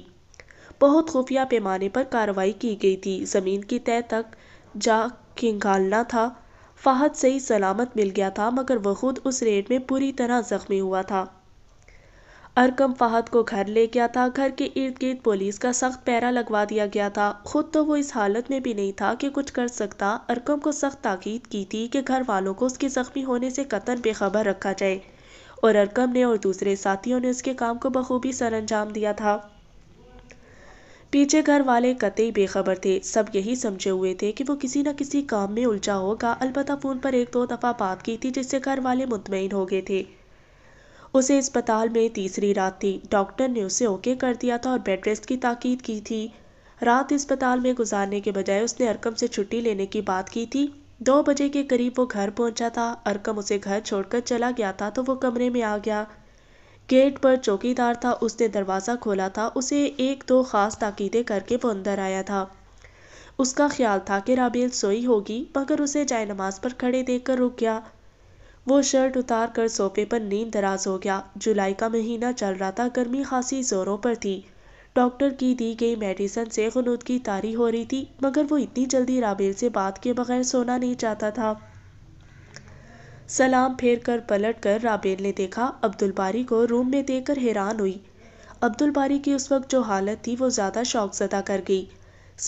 बहुत खुफिया पैमाने पर कार्रवाई की गई थी ज़मीन की तय तक जा खिंगालना था फाहद सही सलामत मिल गया था मगर वह खुद उस रेड में पूरी तरह ज़ख्मी हुआ था अरकम फ़हद को घर ले गया था घर के इर्द गिर्द पुलिस का सख्त पैरा लगवा दिया गया था खुद तो वो इस हालत में भी नहीं था कि कुछ कर सकता अरकम को सख्त ताकीद की थी कि घर वालों को उसके ज़ख्मी होने से कतन बेखबर रखा जाए और अरकम ने और दूसरे साथियों ने उसके काम को बखूबी सर अंजाम दिया था पीछे घर वाले कतई बेखबर थे सब यही समझे हुए थे कि वो किसी न किसी काम में उलझा होगा अलबत्त फ़ोन पर एक दो दफ़ा बात की थी जिससे घर वाले मुतमिन हो गए थे उसे अस्पताल में तीसरी रात थी डॉक्टर ने उसे ओके कर दिया था और बेड रेस्ट की ताकीद की थी रात अस्पताल में गुजारने के बजाय उसने अरकम से छुट्टी लेने की बात की थी दो बजे के करीब वो घर पहुंचा था अरकम उसे घर छोड़कर चला गया था तो वो कमरे में आ गया गेट पर चौकीदार था उसने दरवाज़ा खोला था उसे एक दो ख़ास ताकीदें करके वो अंदर आया था उसका ख्याल था कि राबेल सोई होगी मगर उसे जाय नमाज पर खड़े देखकर रुक गया वो शर्ट उतार कर सोफे पर नींद दराज हो गया जुलाई का महीना चल रहा था गर्मी खासी जोरों पर थी डॉक्टर की दी गई मेडिसिन से खनूद की तारी हो रही थी मगर वो इतनी जल्दी राबेल से बात के बगैर सोना नहीं चाहता था सलाम फेर कर पलट कर राबेल ने देखा अब्दुल बारी को रूम में कर हैरान हुई अब्दुल बारी की उस वक्त जो हालत थी वो ज़्यादा शौक जदा कर गई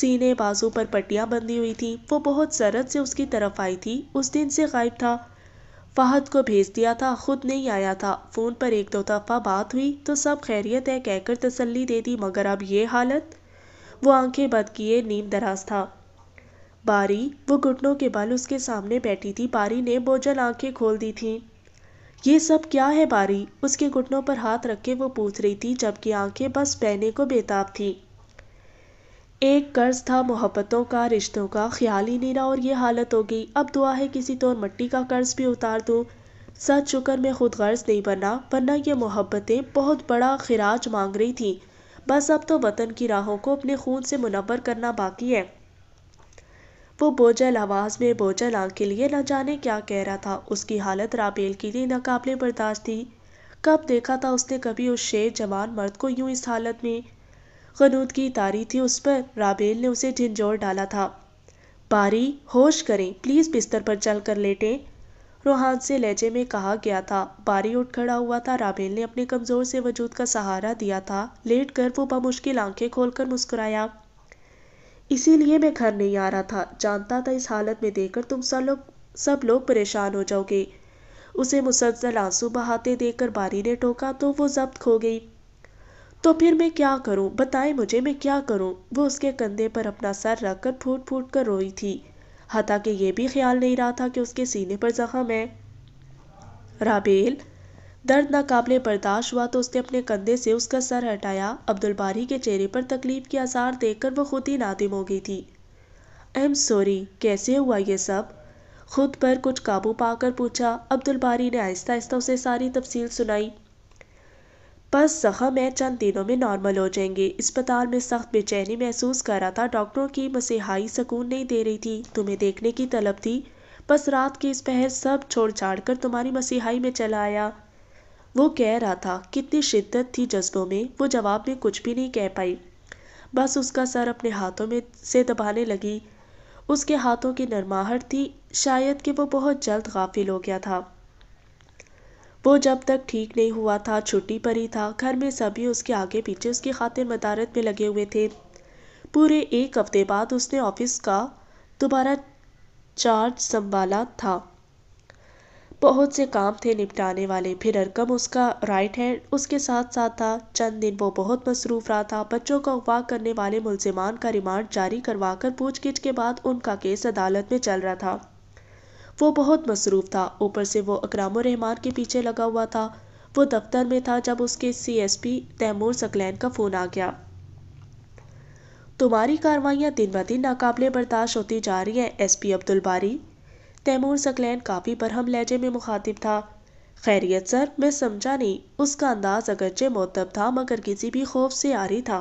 सीने बाजू पर पट्टियाँ बंधी हुई थी वो बहुत सरद से उसकी तरफ आई थी उस दिन से गायब था फ़हद को भेज दिया था ख़ुद नहीं आया था फ़ोन पर एक दो दफ़ा बात हुई तो सब खैरियत है कहकर तसल्ली दे दी मगर अब ये हालत वो आंखें बद किए नीम दराज था बारी वो घुटनों के बल उसके सामने बैठी थी बारी ने बोझल आंखें खोल दी थी ये सब क्या है बारी उसके घुटनों पर हाथ रख के वो पूछ रही थी जबकि आंखें बस बहने को बेताब थीं एक कर्ज था मोहब्बतों का रिश्तों का ख्याल ही नहीं रहा और ये हालत हो गई अब दुआ है किसी तौर तो मट्टी का कर्ज भी उतार दूँ सच शुक्र में खुद गर्ज नहीं बना वरना ये मोहब्बतें बहुत बड़ा खराज मांग रही थी बस अब तो वतन की राहों को अपने खून से मुनवर करना बाकी है वो बोझल आवाज़ में बोझल आँख के लिए न जाने क्या कह रहा था उसकी हालत राबेल के लिए नाकाबले बर्दाश्त थी कब देखा था उसने कभी उस शेर जवान मर्द को यूं इस हालत में खनूद की तारी थी उस पर राबेल ने उसे झिंझोर डाला था बारी होश करें प्लीज़ बिस्तर पर चल कर लेटें रोहान से लहजे में कहा गया था बारी उठ खड़ा हुआ था राबेल ने अपने कमज़ोर से वजूद का सहारा दिया था लेट कर वो बमुश्किल आंखें खोलकर मुस्कुराया इसीलिए मैं घर नहीं आ रहा था जानता था इस हालत में देखकर तुम सब लोग सब लोग परेशान हो जाओगे उसे मुसलसल आंसू बहाते देखकर बारी ने टोका तो वो जब्त खो गई तो फिर मैं क्या करूं बताएं मुझे मैं क्या करूं वो उसके कंधे पर अपना सर रखकर फूट फूट कर रोई थी के ये भी ख्याल नहीं रहा था कि उसके सीने पर जख्म है राबेल दर्द नाकाबले बर्दाश्त हुआ तो उसने अपने कंधे से उसका सर हटाया अब्दुल बारी के चेहरे पर तकलीफ के आसार देखकर वो खुद ही नादिम हो गई थी आई एम सॉरी कैसे हुआ ये सब खुद पर कुछ काबू पाकर पूछा अब्दुल बारी ने आहिस्ता आहिस्ता उसे सारी तफसील सुनाई बस जख्म है चंद दिनों में नॉर्मल हो जाएंगे अस्पताल में सख्त बेचैनी महसूस कर रहा था डॉक्टरों की मसीहाई सुकून नहीं दे रही थी तुम्हें देखने की तलब थी बस रात के इस पहर सब छोड़ छाड़ कर तुम्हारी मसीहाई में चला आया वो कह रहा था कितनी शिद्दत थी जज्बों में वो जवाब में कुछ भी नहीं कह पाई बस उसका सर अपने हाथों में से दबाने लगी उसके हाथों की नरमाहट थी शायद कि वो बहुत जल्द गाफिल हो गया था वो जब तक ठीक नहीं हुआ था छुट्टी पर ही था घर में सभी उसके आगे पीछे उसकी खातिर मदारत में लगे हुए थे पूरे एक हफ्ते बाद उसने ऑफिस का दोबारा चार्ज संभाला था बहुत से काम थे निपटाने वाले फिर अरकम उसका राइट हैंड उसके साथ साथ था चंद दिन वो बहुत मसरूफ रहा था बच्चों का अगवा करने वाले मुलजमान का रिमांड जारी करवाकर पूछगिछ के बाद उनका केस अदालत में चल रहा था वो बहुत मसरूफ़ था ऊपर से वो अकराम रहमान के पीछे लगा हुआ था वो दफ्तर में था जब उसके सीएसपी तैमूर सकलैन का फ़ोन आ गया तुम्हारी कार्रवाइयाँ दिन ब दिन नाकबले बर्दाश्त होती जा रही हैं एस अब्दुल बारी तैमूर सकलैन काफ़ी बरहम लहजे में मुखातिब था खैरियत सर मैं समझा नहीं उसका अंदाज़ अगरचे मोतब था मगर किसी भी खौफ से आ रही था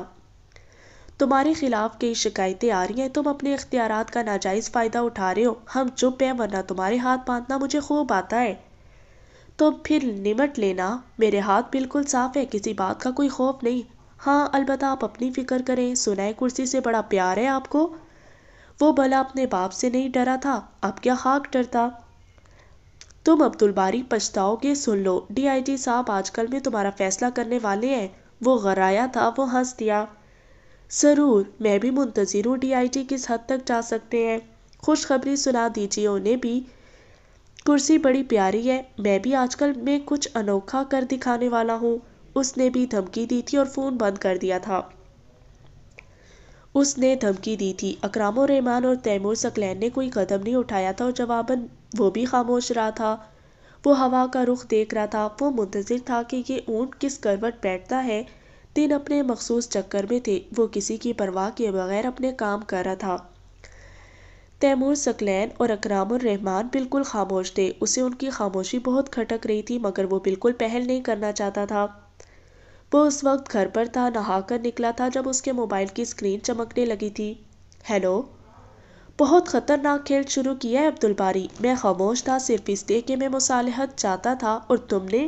तुम्हारे खिलाफ कई शिकायतें आ रही हैं तुम अपने इख्तियार का नाजायज़ फ़ायदा उठा रहे हो हम चुप हैं वरना तुम्हारे हाथ बांधना मुझे खूब आता है तो फिर निमट लेना मेरे हाथ बिल्कुल साफ है किसी बात का कोई खौफ नहीं हाँ अलबत् आप अपनी फ़िक्र करें सुनाए कुर्सी से बड़ा प्यार है आपको वो भला अपने बाप से नहीं डरा था अब क्या खाक डरता तुम अब्दुल बारी पछताओगे सुन लो डीआईजी साहब आजकल में तुम्हारा फैसला करने वाले हैं वो गराया था वो हंस दिया ज़रूर मैं भी मुंतज़िर हूँ डी आई टी किस हद तक जा सकते हैं खुशखबरी सुना दीजिए उन्हें भी कुर्सी बड़ी प्यारी है मैं भी आजकल में कुछ अनोखा कर दिखाने वाला हूँ उसने भी धमकी दी थी और फ़ोन बंद कर दिया था उसने धमकी दी थी अकरामो रहमान और तैमूर सकलैन ने कोई कदम नहीं उठाया था और जवाबन वो भी खामोश रहा था वो हवा का रुख देख रहा था वो मुंतज़िर था कि ये ऊँट किस करवट बैठता है दिन अपने मखसूस चक्कर में थे वो किसी की परवाह किए बगैर अपने काम कर रहा था तैमूर सकलैन और अकरामरहमान बिल्कुल खामोश थे उसे उनकी खामोशी बहुत खटक रही थी मगर वो बिल्कुल पहल नहीं करना चाहता था वो उस वक्त घर पर था नहाकर निकला था जब उसके मोबाइल की स्क्रीन चमकने लगी थी हेलो बहुत ख़तरनाक खेल शुरू किया है अब्दुल बारी मैं खामोश था सिर्फ इसलिए कि मैं मुसालहत चाहता था और तुमने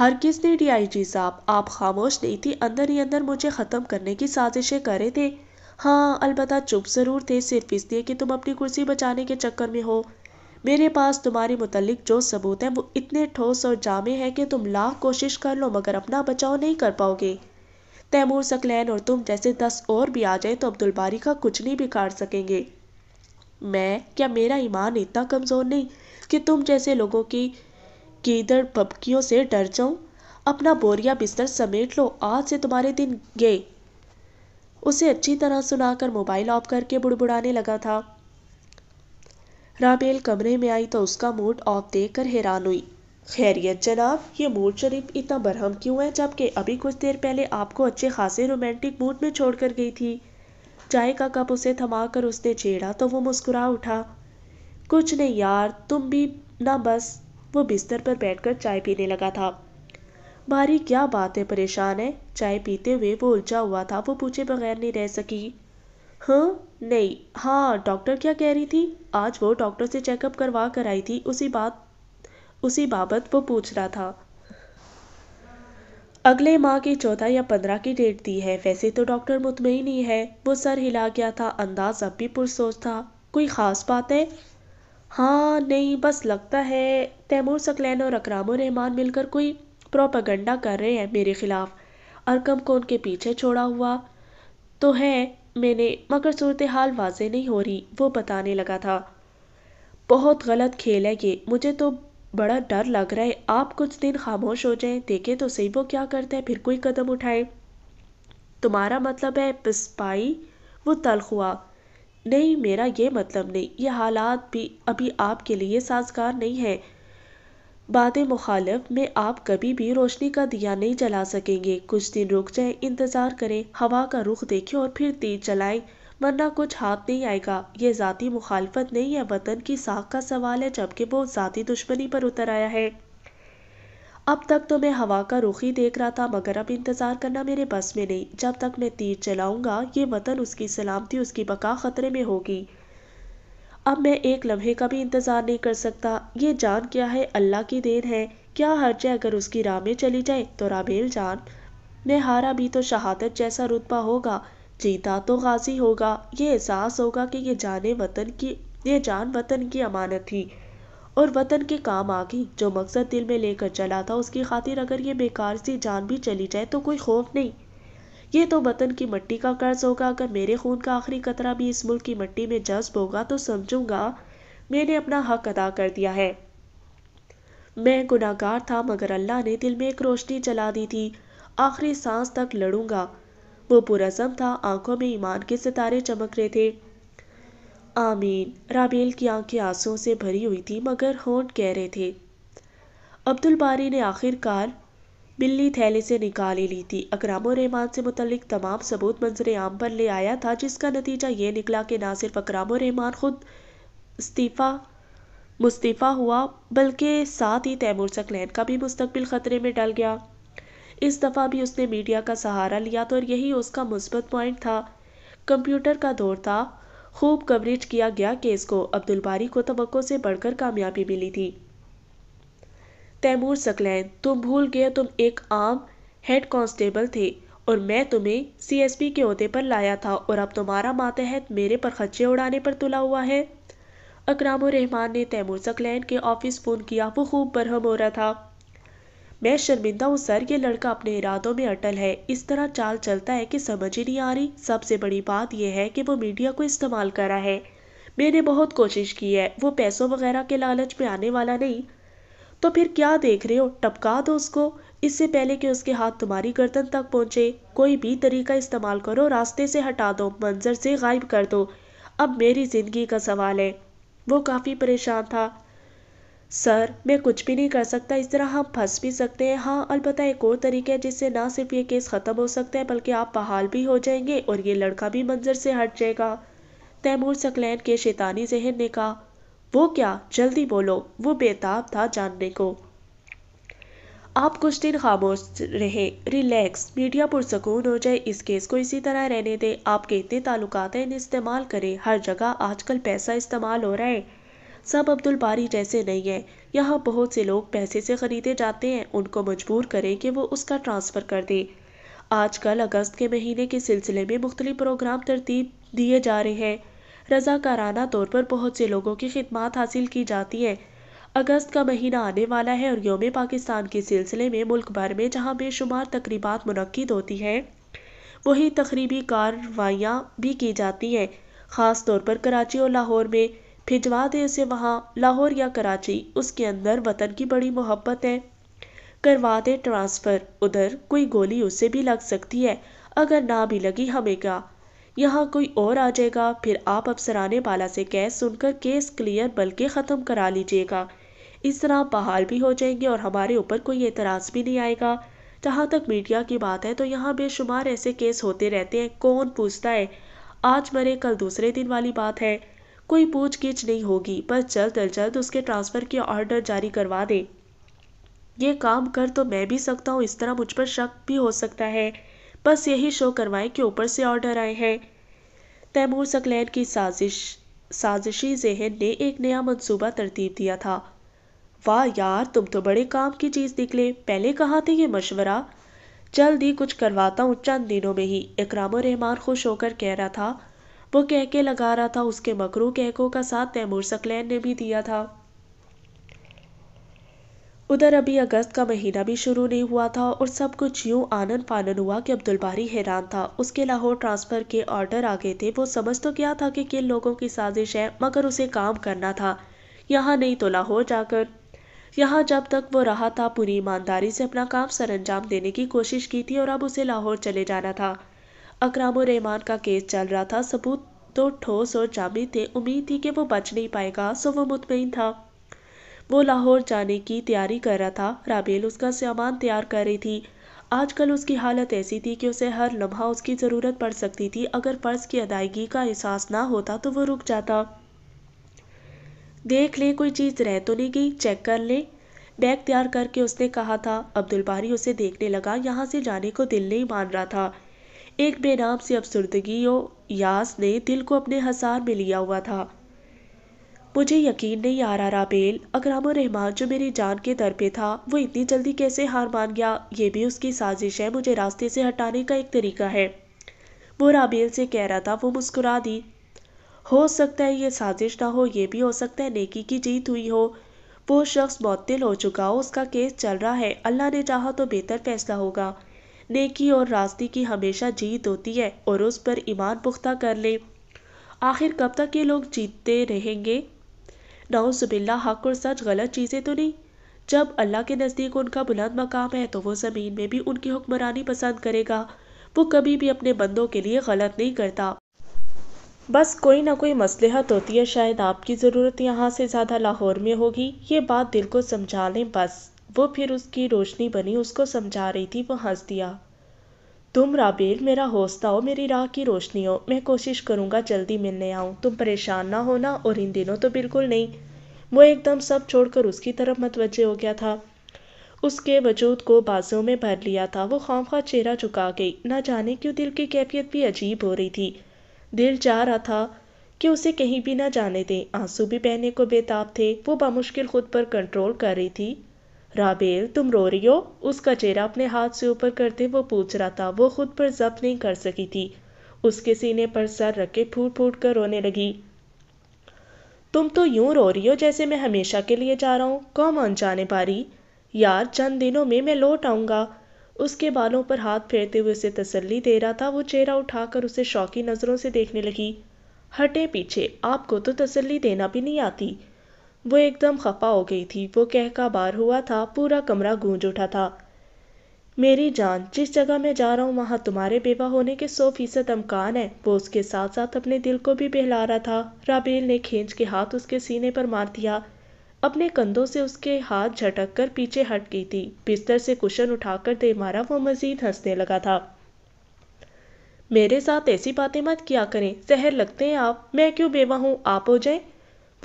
डी आई डीआईजी साहब आप खामोश नहीं थी अंदर ही अंदर मुझे ख़त्म करने की साजिशें कर रहे थे हाँ अलबत् चुप ज़रूर थे सिर्फ इसलिए कि तुम अपनी कुर्सी बचाने के चक्कर में हो मेरे पास तुम्हारे मुतलिक जो सबूत हैं वो इतने ठोस और जामे हैं कि तुम लाख कोशिश कर लो मगर अपना बचाव नहीं कर पाओगे तैमूर सकलैन और तुम जैसे दस और भी आ जाए तो अब्दुल बारी का कुछ नहीं बिगाड़ सकेंगे मैं क्या मेरा ईमान इतना कमज़ोर नहीं कि तुम जैसे लोगों की गीदड़ बभकियों से डर जाऊं अपना बोरिया बिस्तर समेट लो आज से तुम्हारे दिन गए उसे अच्छी तरह सुनाकर मोबाइल ऑफ करके बुड़बुड़ाने लगा था राबेल कमरे में आई तो उसका मूड ऑफ देखकर हैरान हुई खैरियत जनाब ये मूड शरीफ इतना बरहम क्यों है जबकि अभी कुछ देर पहले आपको अच्छे खासे रोमांटिक मूड में छोड़कर गई थी चाय का कप उसे थमाकर उसने छेड़ा तो वो मुस्कुरा उठा कुछ नहीं यार तुम भी ना बस वो बिस्तर पर बैठकर चाय पीने लगा था बारी क्या बात है परेशान है चाय पीते हुए वो उलझा हुआ था वो पूछे बगैर नहीं रह सकी हाँ नहीं हाँ डॉक्टर क्या कह रही थी आज वो डॉक्टर से चेकअप करवा कर आई थी उसी बात उसी बाबत वो पूछ रहा था अगले माह की चौदह या पंद्रह की डेट दी है वैसे तो डॉक्टर मुतमिन ही है वो सर हिला गया था अंदाज अब भी पुरसोच था कोई ख़ास बात है हाँ नहीं बस लगता है तैमूर सकलैन और अकराम रहमान मिलकर कोई प्रोपागंडा कर रहे हैं मेरे ख़िलाफ़ अरकम को उनके पीछे छोड़ा हुआ तो है मैंने मगर सूरत हाल वाज नहीं हो रही वो बताने लगा था बहुत गलत खेल है ये मुझे तो बड़ा डर लग रहा है आप कुछ दिन खामोश हो जाएं देखें तो सही वो क्या करते हैं फिर कोई कदम उठाए तुम्हारा मतलब है पिसपाई वो तलख हुआ नहीं मेरा ये मतलब नहीं ये हालात भी अभी आपके लिए साजगार नहीं है बाद मुखालफ में आप कभी भी रोशनी का दिया नहीं जला सकेंगे कुछ दिन रुक जाए इंतज़ार करें हवा का रुख देखें और फिर तेज चलाएं वरना कुछ हाथ नहीं आएगा ये ज़ाती मुखालफत नहीं है वतन की साख का सवाल है जबकि वो ज़ाती दुश्मनी पर उतर आया है अब तक तो मैं हवा का रुख ही देख रहा था मगर अब इंतज़ार करना मेरे बस में नहीं जब तक मैं तीर चलाऊंगा ये वतन उसकी सलामती उसकी बका ख़तरे में होगी अब मैं एक लम्हे का भी इंतज़ार नहीं कर सकता ये जान क्या है अल्लाह की देन है क्या हर्ज है अगर उसकी राह में चली जाए तो रामेल जान मैं हारा भी तो शहादत जैसा रुतबा होगा जीता तो गाजी होगा ये एहसास होगा कि ये जाने वतन की ये जान वतन की अमानत थी और वतन के काम आ गई जो मकसद दिल में लेकर चला था उसकी खातिर अगर ये बेकार सी जान भी चली जाए तो कोई खौफ नहीं ये तो वतन की मट्टी का कर्ज होगा अगर मेरे खून का आखिरी कतरा भी इस मुल्क की मट्टी में जज्ब होगा तो समझूंगा मैंने अपना हक अदा कर दिया है मैं गुनागार था मगर अल्लाह ने दिल में एक रोशनी चला दी थी आखिरी सांस तक लड़ूंगा वो पुरजम था आंखों में ईमान के सितारे चमक रहे थे आमीन राबेल की आंखें आंसुओं से भरी हुई थी मगर होंठ कह रहे थे अब्दुल बारी ने आखिरकार बिल्ली थैले से निकाली ली थी अकराम रहमान से मुतलिक तमाम सबूत मंजर आम पर ले आया था जिसका नतीजा ये निकला कि ना सिर्फ अकराम रहमान खुद इस्तीफ़ा मुस्तीफ़ा हुआ बल्कि साथ ही तैमूर सकलैन का भी मुस्तबिल ख़तरे में डल गया इस दफ़ा भी उसने मीडिया का सहारा लिया तो यही उसका मुस्बत पॉइंट था कंप्यूटर का दौर था खूब कवरेज किया गया केस को अब्दुल बारी को तो से बढ़कर कामयाबी मिली थी तैमूर सकलैन तुम भूल गए तुम एक आम हेड कांस्टेबल थे और मैं तुम्हें सीएसपी के अहदे पर लाया था और अब तुम्हारा मातहत मेरे पर खच्चे उड़ाने पर तुला हुआ है अकराम रहमान ने तैमूर सकलैन के ऑफिस फ़ोन किया वो खूब बरहम हो रहा था मैं शर्मिंदा हूँ सर ये लड़का अपने इरादों में अटल है इस तरह चाल चलता है कि समझ ही नहीं आ रही सबसे बड़ी बात यह है कि वो मीडिया को इस्तेमाल करा है मैंने बहुत कोशिश की है वो पैसों वगैरह के लालच में आने वाला नहीं तो फिर क्या देख रहे हो टपका दो उसको इससे पहले कि उसके हाथ तुम्हारी गर्दन तक पहुँचे कोई भी तरीका इस्तेमाल करो रास्ते से हटा दो मंजर से गायब कर दो अब मेरी ज़िंदगी का सवाल है वो काफ़ी परेशान था सर मैं कुछ भी नहीं कर सकता इस तरह हम फंस भी सकते हैं हाँ अलबत्त एक और तरीका है जिससे ना सिर्फ ये केस ख़त्म हो सकता है बल्कि आप बहाल भी हो जाएंगे और ये लड़का भी मंजर से हट जाएगा तैमूर सकलैन के शैतानी जहन ने कहा वो क्या जल्दी बोलो वो बेताब था जानने को आप कुछ दिन खामोश रहे रिलैक्स मीडिया पुरसकून हो जाए इस केस को इसी तरह रहने दें आपके इतने ताल्लुकात हैं इन्हें इस्तेमाल करें हर जगह आजकल पैसा इस्तेमाल हो रहा है सब अब्दुल बारी जैसे नहीं हैं यहाँ बहुत से लोग पैसे से ख़रीदे जाते हैं उनको मजबूर करें कि वो उसका ट्रांसफ़र कर दें आजकल अगस्त के महीने के सिलसिले में मुख्तलि प्रोग्राम तरतीब दिए जा रहे हैं रजाकाराना तौर पर बहुत से लोगों की खिदमत हासिल की जाती हैं अगस्त का महीना आने वाला है और योम पाकिस्तान के सिलसिले में मुल्क भर में जहाँ बेशुमार तकरीबा मनद होती हैं वही तकरीबी कार्रवाइयाँ भी की जाती हैं ख़ास तौर पर कराची और लाहौर में भिजवा दें उसे वहाँ लाहौर या कराची उसके अंदर वतन की बड़ी मोहब्बत है करवा दें ट्रांसफ़र उधर कोई गोली उसे भी लग सकती है अगर ना भी लगी हमें क्या यहाँ कोई और आ जाएगा फिर आप अफसराने बाला से कैस सुनकर केस क्लियर बल्कि ख़त्म करा लीजिएगा इस तरह आप बहाल भी हो जाएंगे और हमारे ऊपर कोई एतराज़ भी नहीं आएगा जहाँ तक मीडिया की बात है तो यहाँ बेशुमार ऐसे केस होते रहते हैं कौन पूछता है आज मरे कल दूसरे दिन वाली बात है कोई पूछ गिछ नहीं होगी पर जल्द अज जल्द उसके ट्रांसफ़र के ऑर्डर जारी करवा दें ये काम कर तो मैं भी सकता हूँ इस तरह मुझ पर शक भी हो सकता है बस यही शो करवाएं कि ऊपर से ऑर्डर आए हैं तैमूर सकलैन की साजिश साजिशी जहन ने एक नया मंसूबा तरतीब दिया था वाह यार तुम तो बड़े काम की चीज़ निकले पहले कहाँ थे ये मशवरा जल्द ही कुछ करवाता हूँ चंद दिनों में ही इकराम रहमान खुश होकर कह रहा था वो कहके लगा रहा था उसके मकरू कहकों का साथ तैमूर सकलैन ने भी दिया था उधर अभी अगस्त का महीना भी शुरू नहीं हुआ था और सब कुछ यूं आनंद फानन हुआ कि अब्दुल बारी हैरान था उसके लाहौर ट्रांसफ़र के ऑर्डर आ गए थे वो समझ तो क्या था कि किन लोगों की साजिश है मगर उसे काम करना था यहाँ नहीं तो लाहौर जाकर यहाँ जब तक वो रहा था पूरी ईमानदारी से अपना काम सरंजाम देने की कोशिश की थी और अब उसे लाहौर चले जाना था अकरामुर्रहमान का केस चल रहा था सबूत तो ठोस और जामी थे उम्मीद थी कि वो बच नहीं पाएगा सो वो मुतमिन था वो लाहौर जाने की तैयारी कर रहा था राबेल उसका सामान तैयार कर रही थी आजकल उसकी हालत ऐसी थी कि उसे हर लम्हा उसकी ज़रूरत पड़ सकती थी अगर फ़र्ज़ की अदायगी का एहसास ना होता तो वो रुक जाता देख ले कोई चीज़ रह तो नहीं गई चेक कर ले बैग तैयार करके उसने कहा था अब्दुल बारी उसे देखने लगा यहाँ से जाने को दिल नहीं मान रहा था एक बेनाम सी अफसरदगी यास ने दिल को अपने हसार में लिया हुआ था मुझे यकीन नहीं आ रहा राबेल अकराम रहमान जो मेरी जान के दर पे था वो इतनी जल्दी कैसे हार मान गया ये भी उसकी साजिश है मुझे रास्ते से हटाने का एक तरीका है वो राबेल से कह रहा था वो मुस्कुरा दी हो सकता है ये साजिश ना हो ये भी हो सकता है नेकी की जीत हुई हो वो शख्स मौतिल हो चुका हो उसका केस चल रहा है अल्लाह ने चाहा तो बेहतर फैसला होगा नेकी और रास्ते की हमेशा जीत होती है और उस पर ईमान पुख्ता कर ले आखिर कब तक ये लोग जीतते रहेंगे नाउजबिल्ला हक और सच गलत चीज़ें तो नहीं जब अल्लाह के नज़दीक उनका बुलंद मकाम है तो वो ज़मीन में भी उनकी हुक्मरानी पसंद करेगा वो कभी भी अपने बंदों के लिए गलत नहीं करता बस कोई ना कोई मसलहत होती है शायद आपकी ज़रूरत यहाँ से ज़्यादा लाहौर में होगी ये बात दिल को समझा लें बस वो फिर उसकी रोशनी बनी उसको समझा रही थी वो हंस दिया तुम राबेल मेरा हौसला हो मेरी राह की रोशनी हो मैं कोशिश करूँगा जल्दी मिलने आऊँ तुम परेशान ना होना और इन दिनों तो बिल्कुल नहीं वो एकदम सब छोड़कर उसकी तरफ मतवजे हो गया था उसके वजूद को बाजों में भर लिया था वो खाम खा चेहरा झुका गई ना जाने क्यों दिल की कैफियत भी अजीब हो रही थी दिल चाह रहा था कि उसे कहीं भी ना जाने दें आंसू भी बहने को बेताब थे वो बामुश्किल खुद पर कंट्रोल कर रही थी राबेल तुम रो रही हो उसका चेहरा अपने हाथ से ऊपर करते वो पूछ रहा था वो खुद पर जब नहीं कर सकी थी उसके सीने पर सर रख के फूट फूट कर रोने लगी तुम तो यूं रो रही हो जैसे मैं हमेशा के लिए जा रहा हूँ कौन अनजाने पारी यार चंद दिनों में मैं लौट आऊंगा उसके बालों पर हाथ फेरते हुए उसे तसल्ली दे रहा था वो चेहरा उठाकर उसे शौकी नज़रों से देखने लगी हटे पीछे आपको तो तसल्ली देना भी नहीं आती वो एकदम खफा हो गई थी वो कहका बार हुआ था पूरा कमरा गूंज उठा था मेरी जान जिस जगह मैं जा रहा हूँ वहाँ तुम्हारे बेवा होने के सौ फीसद अमकान है वो उसके साथ साथ अपने दिल को भी बहला रहा था राबेल ने खींच के हाथ उसके सीने पर मार दिया अपने कंधों से उसके हाथ झटक कर पीछे हट गई थी बिस्तर से कुशन उठाकर दे मारा वो मजीद हंसने लगा था मेरे साथ ऐसी बातें मत किया करें जहर लगते हैं आप मैं क्यों बेवा हूँ आप हो जाएं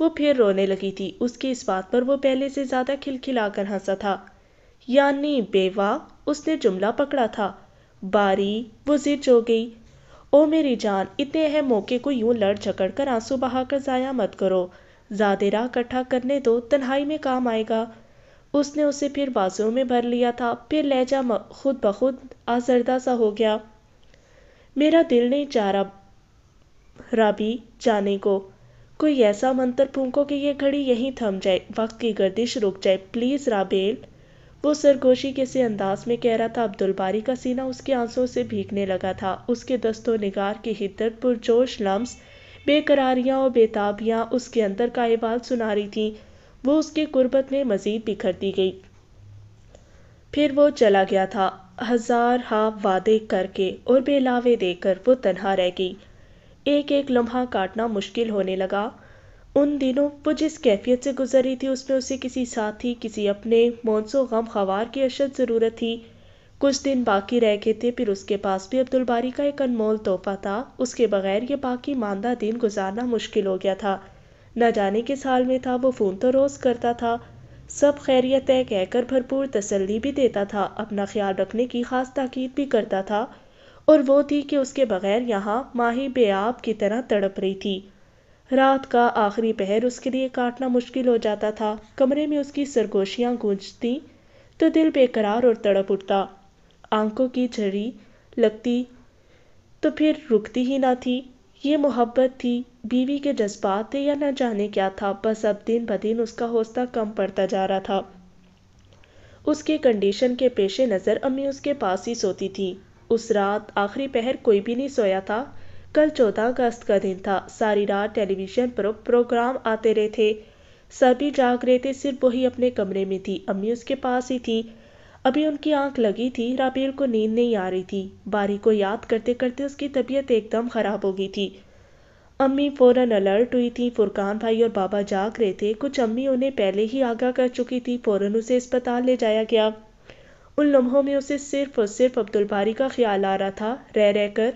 वो फिर रोने लगी थी उसकी इस बात पर वो पहले से ज़्यादा खिलखिलाकर हंसा था यानी बेवा उसने जुमला पकड़ा था बारी वो जिद हो गई ओ मेरी जान इतने अहम मौके को यूं लड़ झकड़ कर आंसू बहाकर ज़ाया मत करो ज़्यादा राह इकट्ठा करने दो तन्हाई में काम आएगा उसने उसे फिर बाजुओं में भर लिया था फिर लहजा खुद ब खुद आजरदा सा हो गया मेरा दिल नहीं चाह रहा राबी जाने को कोई ऐसा मंत्र फूंको कि ये घड़ी यहीं थम जाए वक्त की गर्दिश रुक जाए प्लीज़ राबेल वो सरगोशी के से अंदाज में कह रहा था अब्दुल बारी का सीना उसके आंसुओं से भीगने लगा था उसके दस्तों निगार की हिद्दत पुरजोश लम्स बेकरारियाँ और बेताबियाँ उसके अंदर का अहवाल सुना रही थी वो उसके गुर्बत में मज़ीद बिखर दी गई फिर वो चला गया था हजार हा वादे करके और बेलावे देकर वो तनहा रह गई एक एक लम्हा काटना मुश्किल होने लगा उन दिनों वो जिस कैफियत से गुजरी थी उसमें उसे किसी साथी किसी अपने मोनसो गम खवार की अशद ज़रूरत थी कुछ दिन बाकी रह गए थे फिर उसके पास भी अब्दुल बारी का एक अनमोल तोहफा था उसके बगैर ये बाकी मानदा दिन गुजारना मुश्किल हो गया था न जाने के साल में था वो फ़ोन तो रोज़ करता था सब खैरियत है कहकर भरपूर तसल्ली भी देता था अपना ख्याल रखने की खास ताकीद भी करता था और वो थी कि उसके बगैर यहाँ माही बेआब की तरह तड़प रही थी रात का आखिरी पहर उसके लिए काटना मुश्किल हो जाता था कमरे में उसकी सरगोशियाँ गूंजती तो दिल बेकरार और तड़प उठता आंखों की झड़ी लगती तो फिर रुकती ही ना थी ये मोहब्बत थी बीवी के जज्बात थे या न जाने क्या था बस अब दिन ब दिन उसका हौसला कम पड़ता जा रहा था उसके कंडीशन के पेशे नज़र अम्मी उसके पास ही सोती थी उस रात आखिरी पहर कोई भी नहीं सोया था कल चौदह अगस्त का दिन था सारी रात टेलीविज़न पर प्रोग्राम आते रहे थे सभी जाग रहे थे सिर्फ वही अपने कमरे में थी अम्मी उसके पास ही थी अभी उनकी आंख लगी थी राबेल को नींद नहीं आ रही थी बारी को याद करते करते उसकी तबीयत एकदम ख़राब हो गई थी अम्मी फ़ौरन अलर्ट हुई थी फुरकान भाई और बाबा जाग रहे थे कुछ अम्मी उन्हें पहले ही आगाह कर चुकी थी फ़ौरन उसे अस्पताल ले जाया गया उन लम्हों में उसे सिर्फ और सिर्फ अब्दुल बारी का ख्याल आ रहा था रह रहकर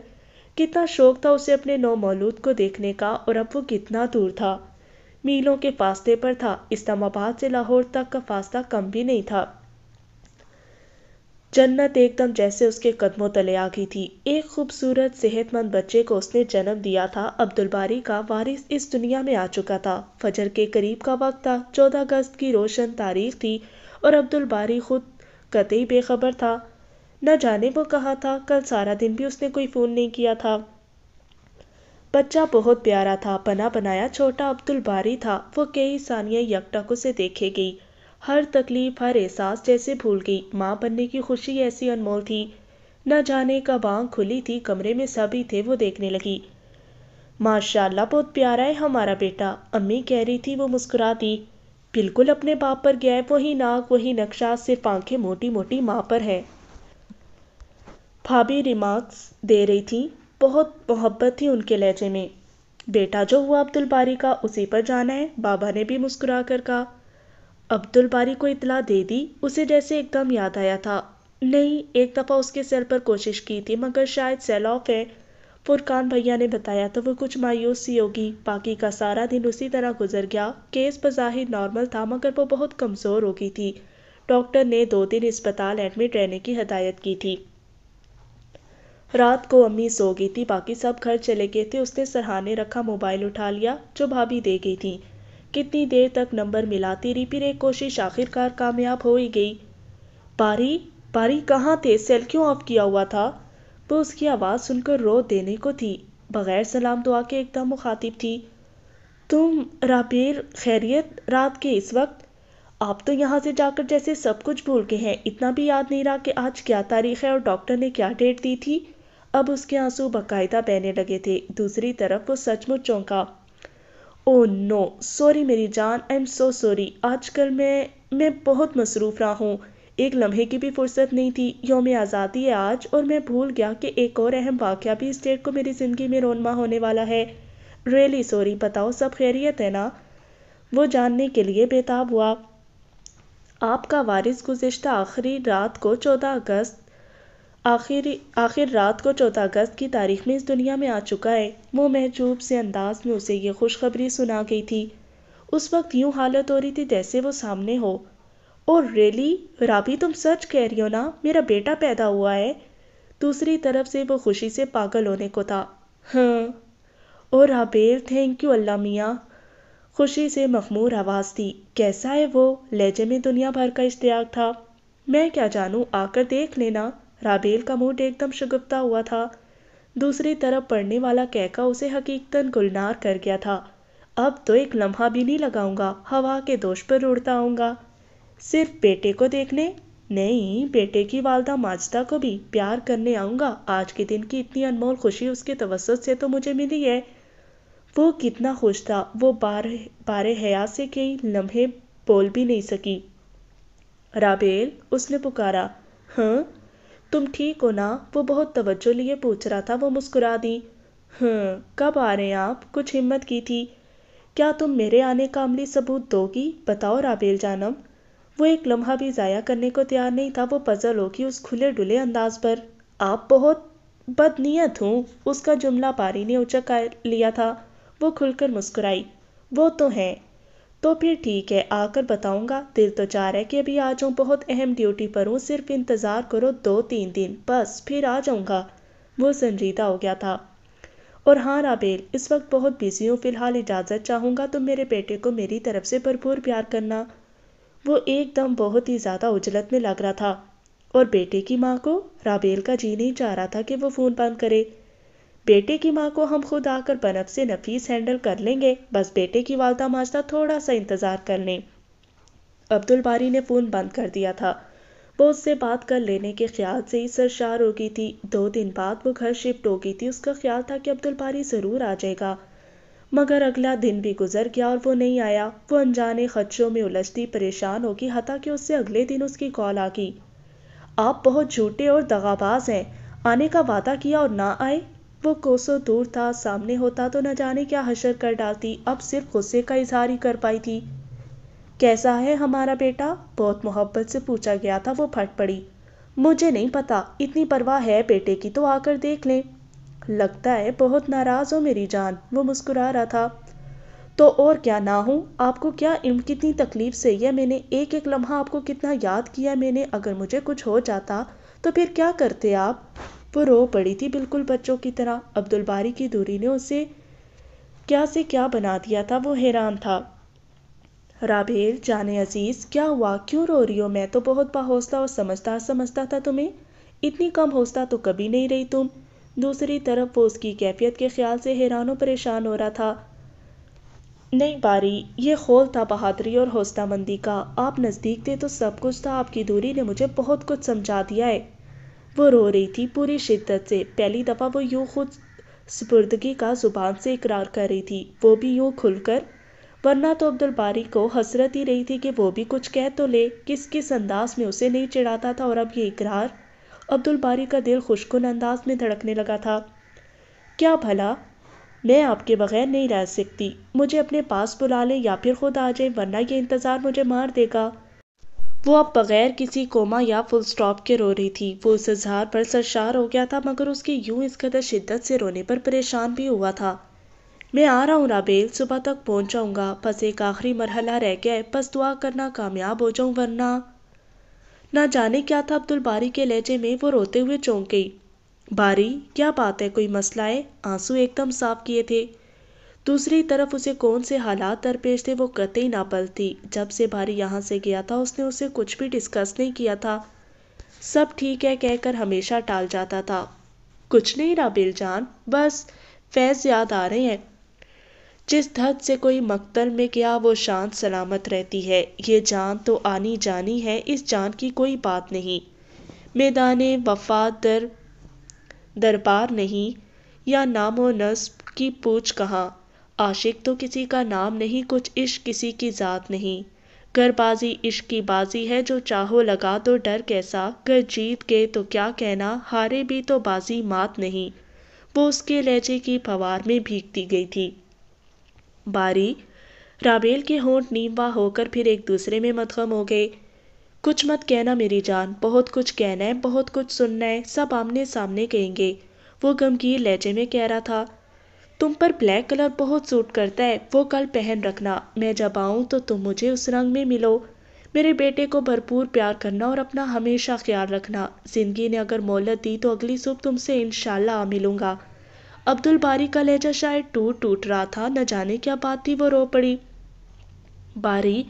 कितना शौक था उसे अपने नौ मौलूद को देखने का और अब वो कितना दूर था मीलों के फास्ते पर था इस्लामाबाद से लाहौर तक का फासला कम भी नहीं था जन्नत एकदम जैसे उसके कदमों तले आ गई थी एक खूबसूरत सेहतमंद बच्चे को उसने जन्म दिया था अब्दुल बारी का वारिस इस दुनिया में आ चुका था फजर के करीब का वक्त था चौदह अगस्त की रोशन तारीख थी और अब्दुल बारी खुद कतई बेखबर था न जाने वो कहा था कल सारा दिन भी उसने कोई फ़ोन नहीं किया था बच्चा बहुत प्यारा था बना बनाया छोटा अब्दुल बारी था वो कई सानिया यकटक से देखे गई हर तकलीफ हर एहसास जैसे भूल गई माँ बनने की खुशी ऐसी अनमोल थी न जाने का बांग खुली थी कमरे में सभी थे वो देखने लगी माशाल्लाह बहुत प्यारा है हमारा बेटा अम्मी कह रही थी वो मुस्कुरा दी बिल्कुल अपने बाप पर गया है वही नाक वही नक्शा सिर्फ आंखें मोटी मोटी माँ पर है भाभी रिमार्क्स दे रही थी बहुत मोहब्बत थी उनके लहजे में बेटा जो हुआ अब्दुल बारी का उसी पर जाना है बाबा ने भी मुस्कुरा कर कहा अब्दुल बारी को इतला दे दी उसे जैसे एकदम याद आया था नहीं एक दफ़ा उसके सर पर कोशिश की थी मगर शायद सेल ऑफ है फुरकान भैया ने बताया तो वो कुछ मायूस सी होगी बाकी का सारा दिन उसी तरह गुजर गया केस बज़ाहिर नॉर्मल था मगर वो बहुत कमज़ोर हो गई थी डॉक्टर ने दो दिन अस्पताल एडमिट रहने की हदायत की थी रात को अम्मी सो गई थी बाकी सब घर चले गए थे उसने सरहाने रखा मोबाइल उठा लिया जो भाभी दे गई थी कितनी देर तक नंबर मिलाती रही फिर एक कोशिश आखिरकार कामयाब हो ही गई बारी बारी कहाँ थे सेल क्यों ऑफ किया हुआ था वो तो उसकी आवाज़ सुनकर रो देने को थी बग़ैर सलाम दुआ के एकदम मुखातिब थी तुम राबेर खैरियत रात के इस वक्त आप तो यहाँ से जाकर जैसे सब कुछ भूल गए हैं इतना भी याद नहीं रहा कि आज क्या तारीख है और डॉक्टर ने क्या डेट दी थी अब उसके आंसू बाकायदा बहने लगे थे दूसरी तरफ वो सचमुच चौंका ओ नो सॉरी मेरी जान आई एम सो सॉरी आजकल मैं मैं बहुत मसरूफ़ रहा हूँ एक लम्हे की भी फुर्सत नहीं थी योम आज़ादी है आज और मैं भूल गया कि एक और अहम वाक़ भी इस डेट को मेरी ज़िंदगी में रोनमा होने वाला है रियली सॉरी बताओ सब खैरियत है ना वो जानने के लिए बेताब हुआ आपका वारिस गुज्त आखिरी रात को चौदह अगस्त आखिरी आखिर रात को चौदह अगस्त की तारीख में इस दुनिया में आ चुका है वो महजूब से अंदाज में उसे ये खुशखबरी सुना गई थी उस वक्त यूँ हालत हो रही थी जैसे वो सामने हो ओह रेली राबी तुम सच कह रही हो ना मेरा बेटा पैदा हुआ है दूसरी तरफ से वो खुशी से पागल होने को था हाँ ओ राबेल थैंक यू अल्लाह मियाँ खुशी से मखमूर आवाज़ थी कैसा है वो लहजे में दुनिया भर का इश्तियाक था मैं क्या जानूँ आकर देख लेना राबेल का मूड एकदम शगुफ्ता हुआ था दूसरी तरफ पढ़ने वाला कहका उसे हकीकतन गुलनार कर गया था अब तो एक लम्हा भी नहीं लगाऊंगा हवा के दोष पर उड़ता आऊँगा सिर्फ बेटे को देखने नहीं बेटे की वालदा माजदा को भी प्यार करने आऊँगा आज के दिन की इतनी अनमोल खुशी उसके तवसत से तो मुझे मिली है वो कितना खुश था वो बार बारे हया से कई लम्हे बोल भी नहीं सकी राबेल उसने पुकारा हाँ तुम ठीक हो ना वो बहुत तवज्जो लिए पूछ रहा था वो मुस्कुरा दी हाँ कब आ रहे हैं आप कुछ हिम्मत की थी क्या तुम मेरे आने का अमली सबूत दोगी बताओ राबेल जानम वो एक लम्हा भी ज़ाया करने को तैयार नहीं था वो पजल हो कि उस खुले डुले अंदाज पर आप बहुत बदनीयत हूँ उसका जुमला पारी ने उचक लिया था वो खुलकर मुस्कुराई वो तो हैं तो फिर ठीक है आकर बताऊंगा दिल तो चार रहा है कि अभी आ जाऊँ बहुत अहम ड्यूटी पर हूँ सिर्फ इंतज़ार करो दो तीन दिन बस फिर आ जाऊँगा वो संजीदा हो गया था और हाँ राबेल इस वक्त बहुत बिजी हूँ फ़िलहाल इजाज़त चाहूँगा तुम तो मेरे बेटे को मेरी तरफ से भरपूर प्यार करना वो एकदम बहुत ही ज़्यादा उजलत में लग रहा था और बेटे की माँ को राबेल का जी नहीं चाह रहा था कि वो फ़ोन बंद करे बेटे की माँ को हम खुद आकर बनफ से नफीस हैंडल कर लेंगे बस बेटे की वालदा माजदा थोड़ा सा इंतज़ार कर लें अब्दुल बारी ने फ़ोन बंद कर दिया था वो उससे बात कर लेने के ख्याल से ही सरशार हो गई थी दो दिन बाद वो घर शिफ्ट हो गई थी उसका ख्याल था कि अब्दुल बारी ज़रूर आ जाएगा मगर अगला दिन भी गुजर गया और वो नहीं आया वो अनजाने खदशों में उलझती परेशान होगी हता कि उससे अगले दिन उसकी कॉल आ गई आप बहुत झूठे और दगाबाज हैं आने का वादा किया और ना आए वो कोसों दूर था सामने होता तो न जाने क्या हशर कर डालती अब सिर्फ गुस्से का इजहार ही कर पाई थी कैसा है हमारा बेटा बहुत मोहब्बत से पूछा गया था वो फट पड़ी मुझे नहीं पता इतनी परवाह है बेटे की तो आकर देख लें लगता है बहुत नाराज़ हो मेरी जान वो मुस्कुरा रहा था तो और क्या ना हूँ आपको क्या कितनी तकलीफ़ सही है मैंने एक एक लम्हा आपको कितना याद किया मैंने अगर मुझे कुछ हो जाता तो फिर क्या करते आप वो रो पड़ी थी बिल्कुल बच्चों की तरह अब्दुल बारी की दूरी ने उसे क्या से क्या बना दिया था वो हैरान था राबेल जाने अजीज़ क्या हुआ क्यों रो रही हो मैं तो बहुत बाहौसला और समझदार समझता था तुम्हें इतनी कम हौसला तो कभी नहीं रही तुम दूसरी तरफ वो उसकी कैफियत के ख्याल से हैरान परेशान हो रहा था नहीं बारी ये खोल था बहादरी और हौसलामंदी का आप नज़दीक थे तो सब कुछ था आपकी दूरी ने मुझे बहुत कुछ समझा दिया है वो रो रही थी पूरी शिद्दत से पहली दफ़ा वो यूँ खुद सपुर्दगी का ज़ुबान से इकरार कर रही थी वो भी यूँ खुलकर वरना तो अब्दुल बारी को हसरत ही रही थी कि वो भी कुछ कह तो ले किस किस अंदाज में उसे नहीं चिढ़ाता था और अब ये इकरार अब्दुल बारी का दिल खुशकुन अंदाज में धड़कने लगा था क्या भला मैं आपके बगैर नहीं रह सकती मुझे अपने पास बुला लें या फिर खुद आ जाए वरना ये इंतज़ार मुझे मार देगा वो अब बगैर किसी कोमा या फुल स्टॉप के रो रही थी वो उस इजहार पर सरशार हो गया था मगर उसके यूं इस कदर शिद्दत से रोने पर परेशान भी हुआ था मैं आ रहा हूँ राबेल सुबह तक पहुँच जाऊँगा बस एक आखिरी मरहला रह गया है बस दुआ करना कामयाब हो जाऊँ वरना ना जाने क्या था अब्दुल बारी के लहजे में वो रोते हुए चौंक गई बारी क्या बात है कोई मसला है आंसू एकदम साफ किए थे दूसरी तरफ उसे कौन से हालात दरपेश थे वो कतई नापल थी जब से बारी यहाँ से गया था उसने उसे कुछ भी डिस्कस नहीं किया था सब ठीक है कहकर हमेशा टाल जाता था कुछ नहीं रहा जान बस फैज याद आ रहे हैं जिस धत से कोई मकतल में गया वो शांत सलामत रहती है ये जान तो आनी जानी है इस जान की कोई बात नहीं मैदान वफा दर दरबार नहीं या नामो नस्ब की पूछ कहाँ आशिक तो किसी का नाम नहीं कुछ इश्क किसी की ज़ात नहीं गरबाजी इश्क की बाजी है जो चाहो लगा तो डर कैसा गर जीत गए तो क्या कहना हारे भी तो बाजी मात नहीं वो उसके लहजे की फवार में भीगती गई थी बारी रामेल के होंठ नीमवा होकर फिर एक दूसरे में मदगम हो गए कुछ मत कहना मेरी जान बहुत कुछ कहना है बहुत कुछ सुनना है सब आमने सामने कहेंगे वो गमगीर लहजे में कह रहा था तुम पर ब्लैक कलर बहुत सूट करता है वो कल पहन रखना मैं जब आऊँ तो तुम मुझे उस रंग में मिलो मेरे बेटे को भरपूर प्यार करना और अपना हमेशा ख्याल रखना ज़िंदगी ने अगर मोहलत दी तो अगली सुबह तुमसे इन मिलूँगा अब्दुल बारी का लहजा शायद टूट टूट रहा था न जाने क्या बात थी वो रो पड़ी बारी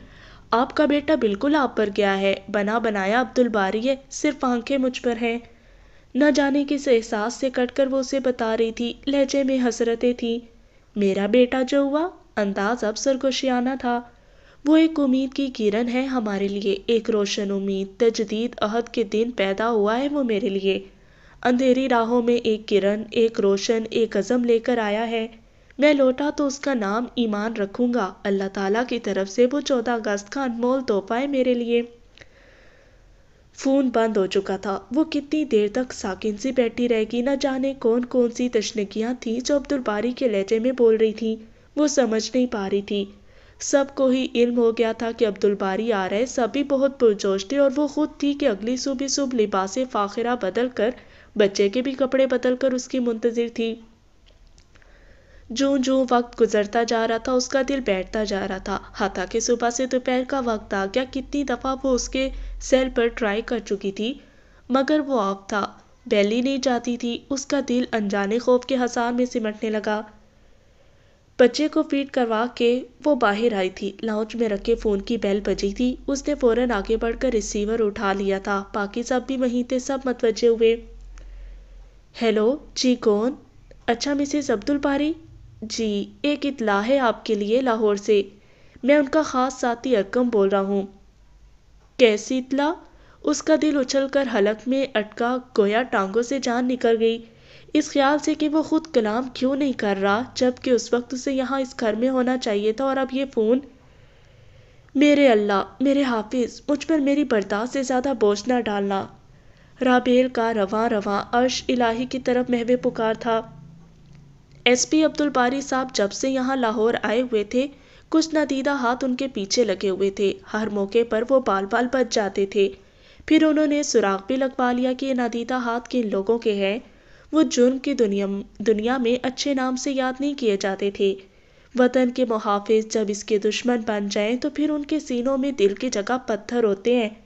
आपका बेटा बिल्कुल आप पर गया है बना बनाया अब्दुल बारी है सिर्फ आंखें मुझ पर हैं न जाने किस एहसास से कटकर वो उसे बता रही थी लहजे में हसरतें थी मेरा बेटा जो हुआ अंदाज अब सरगोशियाना था वो एक उम्मीद की किरण है हमारे लिए एक रोशन उम्मीद तजदीद अहद के दिन पैदा हुआ है वो मेरे लिए अंधेरी राहों में एक किरण एक रोशन एक अज़म लेकर आया है मैं लौटा तो उसका नाम ईमान रखूंगा अल्लाह ताला की तरफ से वो चौदह अगस्त का अनमोल तोहफा है मेरे लिए फ़ोन बंद हो चुका था वो कितनी देर तक साकिन सी बैठी रहेगी न जाने कौन कौन सी तशनकियाँ थीं जो अब्दुल बारी के लहजे में बोल रही थी वो समझ नहीं पा रही थी सबको ही इल्म हो गया था कि अब्दुल बारी आ रहे सभी बहुत पुरजोश थे और वो खुद थी कि अगली सुबह सुबह लिबास फ़ाखिरा बदल कर बच्चे के भी कपड़े बदल कर उसकी मुंतजर थी जो जो वक्त गुजरता जा रहा था उसका दिल बैठता जा रहा था हत्या के सुबह से दोपहर का वक्त आ गया कितनी दफ़ा वो उसके सेल पर ट्राई कर चुकी थी मगर वो ऑफ था बैली नहीं जाती थी उसका दिल अनजाने खौफ के हसार में सिमटने लगा बच्चे को फीड करवा के वो बाहर आई थी लाउंज में रखे फ़ोन की बेल बजी थी उसने फ़ौरन आगे बढ़कर रिसीवर उठा लिया था बाकी सब भी वहीं थे सब मतवजे हुए हेलो जी कौन अच्छा मिसेज़ अब्दुल बारी जी एक इतला है आपके लिए लाहौर से मैं उनका ख़ास साथी अक्कम बोल रहा हूँ कैसी इतला उसका दिल उछलकर हलक में अटका गोया टांगों से जान निकल गई इस ख्याल से कि वो खुद कलाम क्यों नहीं कर रहा जबकि उस वक्त उसे यहाँ इस घर में होना चाहिए था और अब ये फ़ोन मेरे अल्लाह मेरे हाफिज़ मुझ पर मेरी बर्दाश्त से ज़्यादा बोझ ना डालना राबेल का रवा रवा अर्श इलाही की तरफ महवे पुकार था एसपी अब्दुल बारी साहब जब से यहाँ लाहौर आए हुए थे कुछ नदीदा हाथ उनके पीछे लगे हुए थे हर मौके पर वो बाल बाल बच जाते थे फिर उन्होंने सुराग भी लगवा लिया कि ये नदीदा हाथ किन लोगों के हैं वो जुर्म की दुनिया दुनिया में अच्छे नाम से याद नहीं किए जाते थे वतन के मुहाफिज जब इसके दुश्मन बन जाएं तो फिर उनके सीनों में दिल की जगह पत्थर होते हैं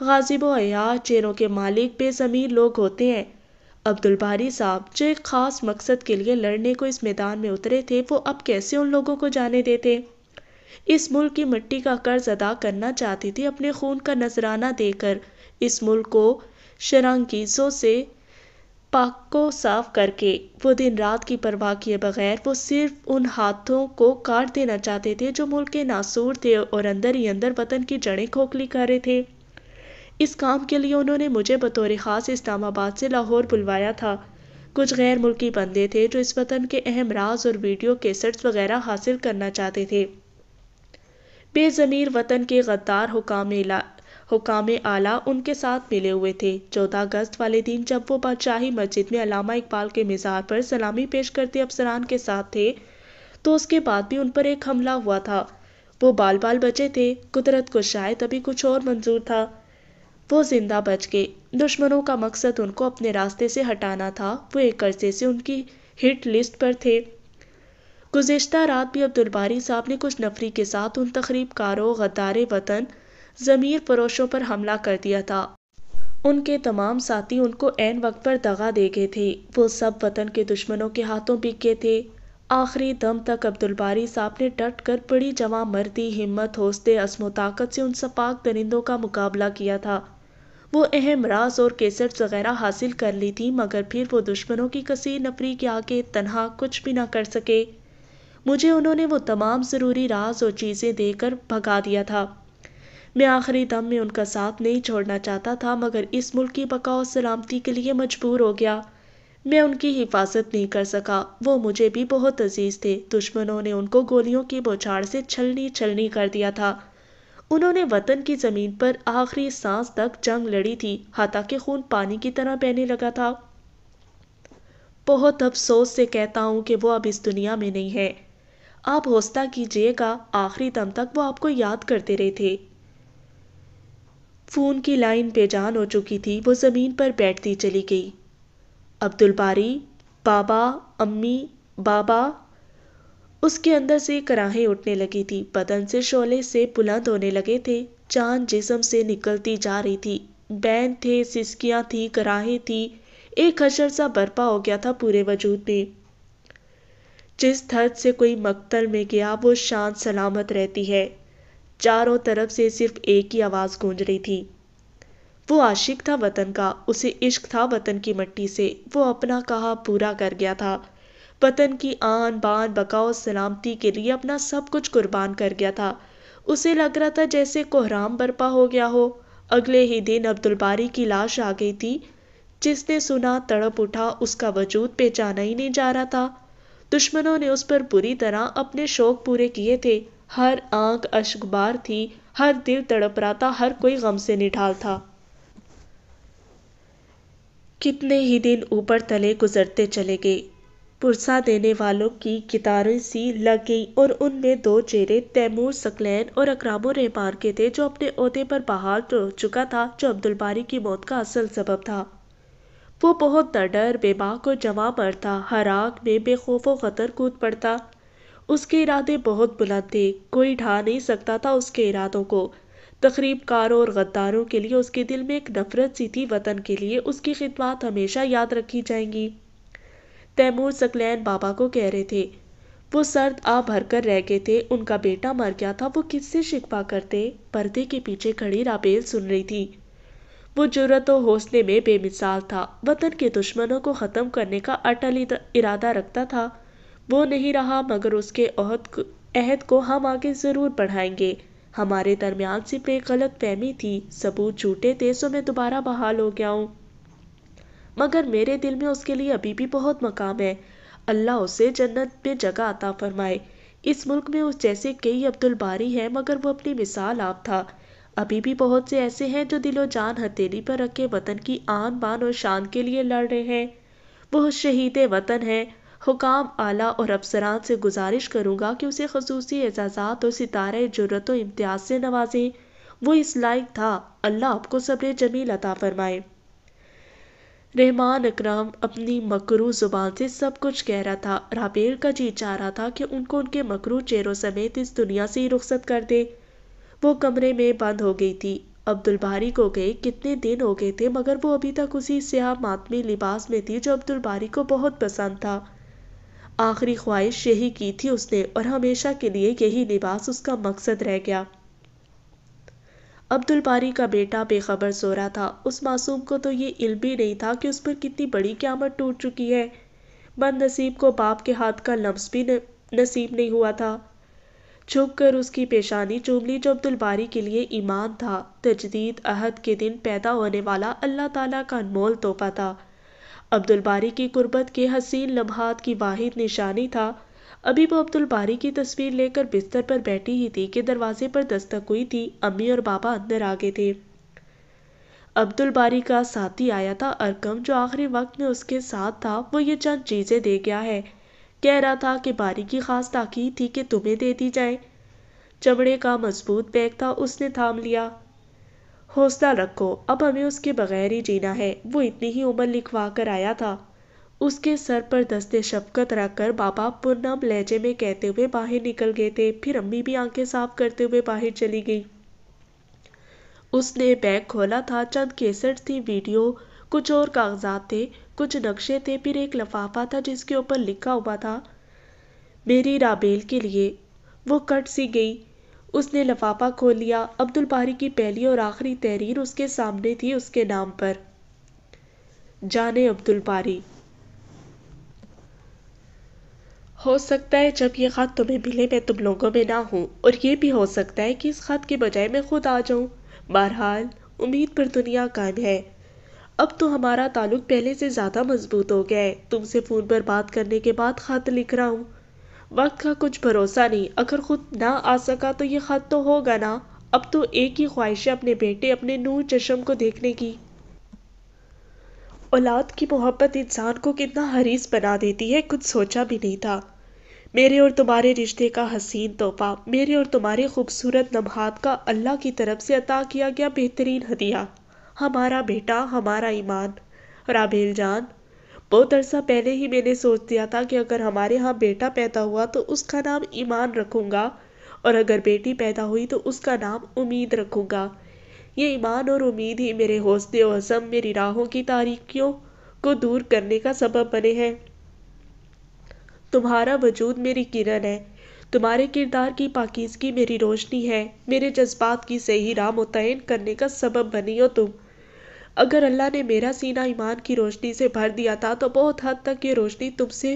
गाजिब अयार चेरों के मालिक बेज़मीर लोग होते हैं अब्दुल बारी साहब जो एक ख़ास मकसद के लिए लड़ने को इस मैदान में उतरे थे वो अब कैसे उन लोगों को जाने देते इस मुल्क की मिट्टी का कर्ज अदा करना चाहती थी अपने खून का नजराना देकर इस मुल्क को शरंगीजों से पाको साफ करके वो दिन रात की परवाह किए बगैर वो सिर्फ उन हाथों को काट देना चाहते थे जो मुल्क के नासूर थे और अंदर ही अंदर वतन की जड़ें खोखली कर रहे थे इस काम के लिए उन्होंने मुझे बतौर ख़ास इस्लामाबाद से लाहौर बुलवाया था कुछ गैर मुल्की बंदे थे जो इस वतन के अहम राज और वीडियो कैसेट्स वगैरह हासिल करना चाहते थे बेज़मीर वतन के गद्दार हुकाम हुकाम आला उनके साथ मिले हुए थे चौदह अगस्त वाले दिन जब वो बादशाही मस्जिद में अलामा इकबाल के मज़ार पर सलामी पेश करते अफसरान के साथ थे तो उसके बाद भी उन पर एक हमला हुआ था वो बाल बाल बचे थे कुदरत को शायद अभी कुछ और मंजूर था वो ज़िंदा बच गए दुश्मनों का मकसद उनको अपने रास्ते से हटाना था वो एक अरसे से उनकी हिट लिस्ट पर थे गुज्तर रात भी अब्दुलबारी साहब ने कुछ नफरी के साथ उन कारों गद्दार वतन ज़मीर फरोशों पर हमला कर दिया था उनके तमाम साथी उनको एन वक्त पर दगा दे गए थे वो सब वतन के दुश्मनों के हाथों बिक गए थे आखिरी दम तक अब्दुलबारी साहब ने डट कर बड़ी जमा मर्दी हिम्मत हौसले असमो ताकत से उन सपाक दरिंदों का मुकाबला किया था वो अहम राज और कैसेट्स वगैरह हासिल कर ली थी मगर फिर वो दुश्मनों की कसी नफरी के आगे तनहा कुछ भी ना कर सके मुझे उन्होंने वो तमाम ज़रूरी राज और चीज़ें देकर भगा दिया था मैं आखिरी दम में उनका साथ नहीं छोड़ना चाहता था मगर इस मुल्क की बका और सलामती के लिए मजबूर हो गया मैं उनकी हिफाजत नहीं कर सका वो मुझे भी बहुत अजीज थे दुश्मनों ने उनको गोलियों की बौछार से छलनी छलनी कर दिया था उन्होंने वतन की ज़मीन पर आखिरी सांस तक जंग लड़ी थी हाथा के खून पानी की तरह बहने लगा था बहुत अफसोस से कहता हूँ कि वो अब इस दुनिया में नहीं है आप हौसला कीजिएगा आखिरी दम तक वो आपको याद करते रहे थे फ़ोन की लाइन बेजान हो चुकी थी वो ज़मीन पर बैठती चली गई अब्दुल बारी बाबा अम्मी बाबा उसके अंदर से कराहें उठने लगी थी बदन से शोले से बुलंद होने लगे थे चांद जिसम से निकलती जा रही थी बैन थे सिस्कियां थी कराहें थी एक हशर सा बर्पा हो गया था पूरे वजूद में जिस धर्द से कोई मकतल में गया वो शांत सलामत रहती है चारों तरफ से सिर्फ एक ही आवाज़ गूंज रही थी वो आशिक था वतन का उसे इश्क था वतन की मट्टी से वो अपना कहा पूरा कर गया था वतन की आन बान बकाओ सलामती के लिए अपना सब कुछ कुर्बान कर गया था उसे लग रहा था जैसे कोहराम बर्पा हो गया हो अगले ही दिन अब्दुल बारी की लाश आ गई थी जिसने सुना तड़प उठा उसका वजूद पहचाना ही नहीं जा रहा था दुश्मनों ने उस पर बुरी तरह अपने शौक पूरे किए थे हर आंख अशगुबार थी हर दिल तड़प रहा था हर कोई गम से निढाल था कितने ही दिन ऊपर तले गुजरते चले गए पुरसा देने वालों की गिटारें सी लग गई और उनमें दो चेहरे तैमूर सकलैन और अकराम रहमान के थे जो अपने अहदे पर बहाल हो चुका था जो अब्दुल बारी की मौत का असल सबब था वो बहुत दडर बेबाक और जवां मर्द था हर आग में बेखौफ खतर कूद पड़ता उसके इरादे बहुत बुलंद थे कोई ढा नहीं सकता था उसके इरादों को तकरीबकारों और गद्दारों के लिए उसके दिल में एक नफरत सी थी वतन के लिए उसकी खिदमत हमेशा याद रखी जाएंगी तैमूर सकलैन बाबा को कह रहे थे वो सर्द आ भर कर रह गए थे उनका बेटा मर गया था वो किससे शिकवा करते पर्दे के पीछे खड़ी राबेल सुन रही थी वो जरूरत और हौसले में बेमिसाल था वतन के दुश्मनों को ख़त्म करने का अटल इरादा रखता था वो नहीं रहा मगर उसके अहद अहद को हम आगे ज़रूर बढ़ाएंगे हमारे दरमियान सिर्फ एक गलत फहमी थी सबूत झूठे थे सो मैं दोबारा बहाल हो गया हूँ मगर मेरे दिल में उसके लिए अभी भी बहुत मकाम है अल्लाह उसे जन्नत में जगह अता फरमाए इस मुल्क में उस जैसे कई अब्दुल बारी हैं मगर वो अपनी मिसाल आप था अभी भी बहुत से ऐसे हैं जो दिलो जान हथेली पर रखे वतन की आन बान और शान के लिए लड़ रहे हैं वह शहीद वतन है हुकाम आला और अफसरान से गुजारिश करूँगा कि उसे खसूसी एजाज़ात और सितारे जुरत व इम्तियाज़ से नवाजें वो इस लायक था अल्लाह आपको सब्र जमील अता फरमाए रहमान अकरम अपनी मकरू ज़ुबान से सब कुछ कह रहा था राबेल का जी चाह रहा था कि उनको उनके मकरू चेहरों समेत इस दुनिया से ही रुख्सत कर दे वो कमरे में बंद हो गई थी अब्दुल बारी को गए कितने दिन हो गए थे मगर वो अभी तक उसी स्याह मातमी लिबास में थी जो अब्दुल बारी को बहुत पसंद था आखिरी ख्वाहिश यही की थी उसने और हमेशा के लिए यही लिबास उसका मकसद रह गया अब्दुल बारी का बेटा बेखबर सो रहा था उस मासूम को तो ये इल भी नहीं था कि उस पर कितनी बड़ी क्यामत टूट चुकी है बद नसीब को बाप के हाथ का लम्स भी न, नसीब नहीं हुआ था छुप कर उसकी पेशानी चूम ली जो अब्दुल बारी के लिए ईमान था तजदीद अहद के दिन पैदा होने वाला अल्लाह ताला का अनमोल तोहफा था अब्दुल बारी की कुर्बत के हसीन लम्हात की वाहिद निशानी था अभी वो अब्दुल बारी की तस्वीर लेकर बिस्तर पर बैठी ही थी कि दरवाजे पर दस्तक हुई थी अम्मी और बाबा अंदर आ गए थे अब्दुल बारी का साथी आया था अरकम जो आखिरी वक्त में उसके साथ था वो ये चंद चीज़ें दे गया है कह रहा था कि बारी की खास ताकीद थी कि तुम्हें दे दी जाए चमड़े का मजबूत बैग था उसने थाम लिया हौसला रखो अब हमें उसके बगैर ही जीना है वो इतनी ही उम्र लिखवा कर आया था उसके सर पर दस्ते शफकत रखकर बाबा पुरनाम लहजे में कहते हुए बाहर निकल गए थे फिर अम्मी भी आंखें साफ करते हुए बाहर चली गई उसने बैग खोला था चंद केसेट थी वीडियो कुछ और कागजात थे कुछ नक्शे थे फिर एक लफाफा था जिसके ऊपर लिखा हुआ था मेरी राबेल के लिए वो कट सी गई उसने लफाफा खोल लिया अब्दुल बारी की पहली और आखिरी तहरीर उसके सामने थी उसके नाम पर जाने अब्दुल बारी हो सकता है जब ये ख़त तुम्हें मिले मैं तुम लोगों में ना हूँ और ये भी हो सकता है कि इस ख़त के बजाय मैं खुद आ जाऊँ बहरहाल उम्मीद पर दुनिया कायम है अब तो हमारा ताल्लुक पहले से ज़्यादा मजबूत हो गया है तुमसे फ़ोन पर बात करने के बाद ख़त लिख रहा हूँ वक्त का कुछ भरोसा नहीं अगर खुद ना आ सका तो ये ख़त तो होगा ना अब तो एक ही ख्वाहिश है अपने बेटे अपने नूर चशम को देखने की औलाद की मोहब्बत इंसान को कितना हरीस बना देती है कुछ सोचा भी नहीं था मेरे और तुम्हारे रिश्ते का हसीन तोहफा मेरे और तुम्हारे खूबसूरत लम्हात का अल्लाह की तरफ से अता किया गया बेहतरीन हदिया हमारा बेटा हमारा ईमान राबेल जान बहुत अरसा पहले ही मैंने सोच दिया था कि अगर हमारे यहाँ बेटा पैदा हुआ तो उसका नाम ईमान रखूँगा और अगर बेटी पैदा हुई तो उसका नाम उम्मीद रखूँगा ये ईमान और उम्मीद ही मेरे हौसले और सब मेरी राहों की तारीखियों को दूर करने का सबब बने हैं तुम्हारा वजूद मेरी किरण है तुम्हारे किरदार की पाकिजगी मेरी रोशनी है मेरे जज्बात की सही राह मुतयन करने का सबब बनी हो तुम अगर अल्लाह ने मेरा सीना ईमान की रोशनी से भर दिया था तो बहुत हद तक ये रोशनी तुमसे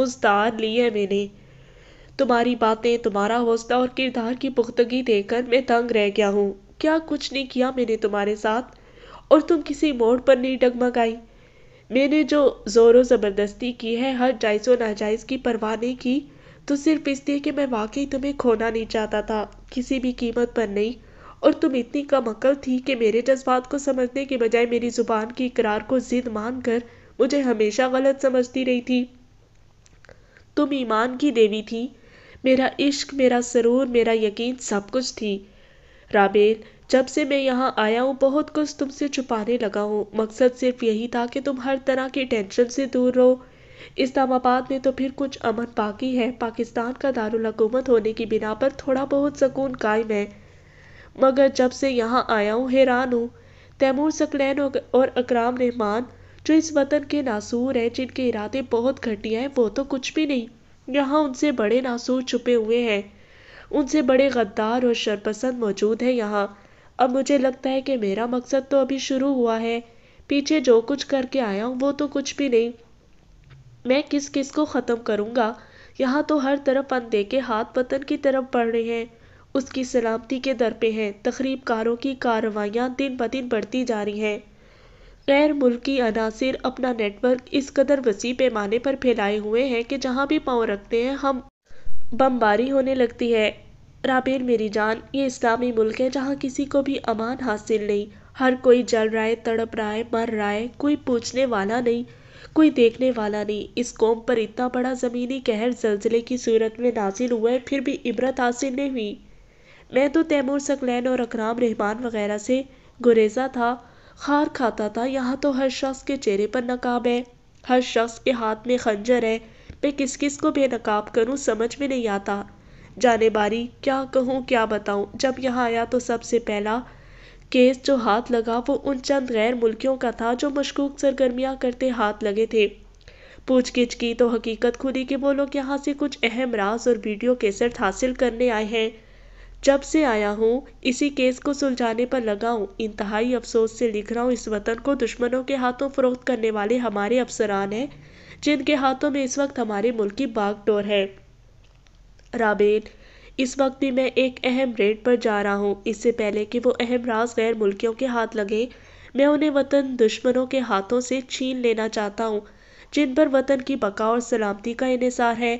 मुस्तार ली है मैंने तुम्हारी बातें तुम्हारा हौसला और किरदार की पुख्तगी देकर मैं तंग रह गया हूँ क्या कुछ नहीं किया मैंने तुम्हारे साथ और तुम किसी मोड़ पर नहीं डगमगाई मैंने जो ज़ोरों ज़बरदस्ती की है हर जायज़ो नाजायज़ की परवाह नहीं की तो सिर्फ इसलिए कि मैं वाकई तुम्हें खोना नहीं चाहता था किसी भी कीमत पर नहीं और तुम इतनी कम अकल थी कि मेरे जज्बात को समझने के बजाय मेरी ज़ुबान की इकरार को ज़िद मान कर मुझे हमेशा गलत समझती रही थी तुम ईमान की देवी थी मेरा इश्क मेरा सरूर मेरा यकीन सब कुछ थी राबेल जब से मैं यहाँ आया हूँ बहुत कुछ तुमसे छुपाने लगा हूँ मकसद सिर्फ यही था कि तुम हर तरह की टेंशन से दूर रहो इस्लामाबाद में तो फिर कुछ अमन बाकी है पाकिस्तान का दारकूमत होने की बिना पर थोड़ा बहुत सुकून कायम है मगर जब से यहाँ आया हूँ हैरान हूँ तैमूर सकलैन और अकराम रहमान जो इस वतन के नासूर हैं जिनके इरादे बहुत घटिया हैं वो तो कुछ भी नहीं यहाँ उनसे बड़े नासूर छुपे हुए हैं उनसे बड़े गद्दार और शरपसंद मौजूद हैं यहाँ अब मुझे लगता है कि मेरा मकसद तो अभी शुरू हुआ है पीछे जो कुछ करके आया हूँ वो तो कुछ भी नहीं मैं किस किस को ख़त्म करूँगा यहाँ तो हर तरफ के हाथ वतन की तरफ बढ़ रहे हैं उसकी सलामती के दर पे हैं तकरीब कारों की कार्रवाइयाँ दिन ब दिन बढ़ती जा रही हैं गैर मुल्की अनासर अपना नेटवर्क इस कदर वसी पैमाने पर फैलाए हुए हैं कि जहाँ भी पाँव रखते हैं हम बमबारी होने लगती है राबेल मेरी जान ये इस्लामी मुल्क है जहाँ किसी को भी अमान हासिल नहीं हर कोई जल रहा है तड़प रहा है मर रहा है कोई पूछने वाला नहीं कोई देखने वाला नहीं इस कौम पर इतना बड़ा ज़मीनी कहर जलजिले की सूरत में नाजिल हुआ है फिर भी इबरत हासिल नहीं हुई मैं तो तैमूर सकलैन और अकराम रहमान वगैरह से गुरेजा था खार खाता था यहाँ तो हर शख्स के चेहरे पर नकाब है हर शख्स के हाथ में खंजर है मैं किस किस को बेनकाब करूँ समझ में नहीं आता जाने बारी क्या कहूँ क्या बताऊँ जब यहाँ आया तो सबसे पहला केस जो हाथ लगा वो उन चंद गैर मुल्कियों का था जो मशकूक सरगर्मियाँ करते हाथ लगे थे पूछगिछ की तो हकीकत खुली कि वो लोग यहाँ से कुछ अहम राज और वीडियो कैसेट हासिल करने आए हैं जब से आया हूँ इसी केस को सुलझाने पर लगा हूँ इंतहाई अफसोस से लिख रहा हूँ इस वतन को दुश्मनों के हाथों फरोख्त करने वाले हमारे अफसरान हैं जिनके हाथों में इस वक्त हमारे मुल्क की बागडोर है रामेन इस वक्त भी मैं एक अहम रेड पर जा रहा हूँ इससे पहले कि वो अहम राज गैर मुल्कियों के हाथ लगे मैं उन्हें वतन दुश्मनों के हाथों से छीन लेना चाहता हूँ जिन पर वतन की बका और सलामती का इसार है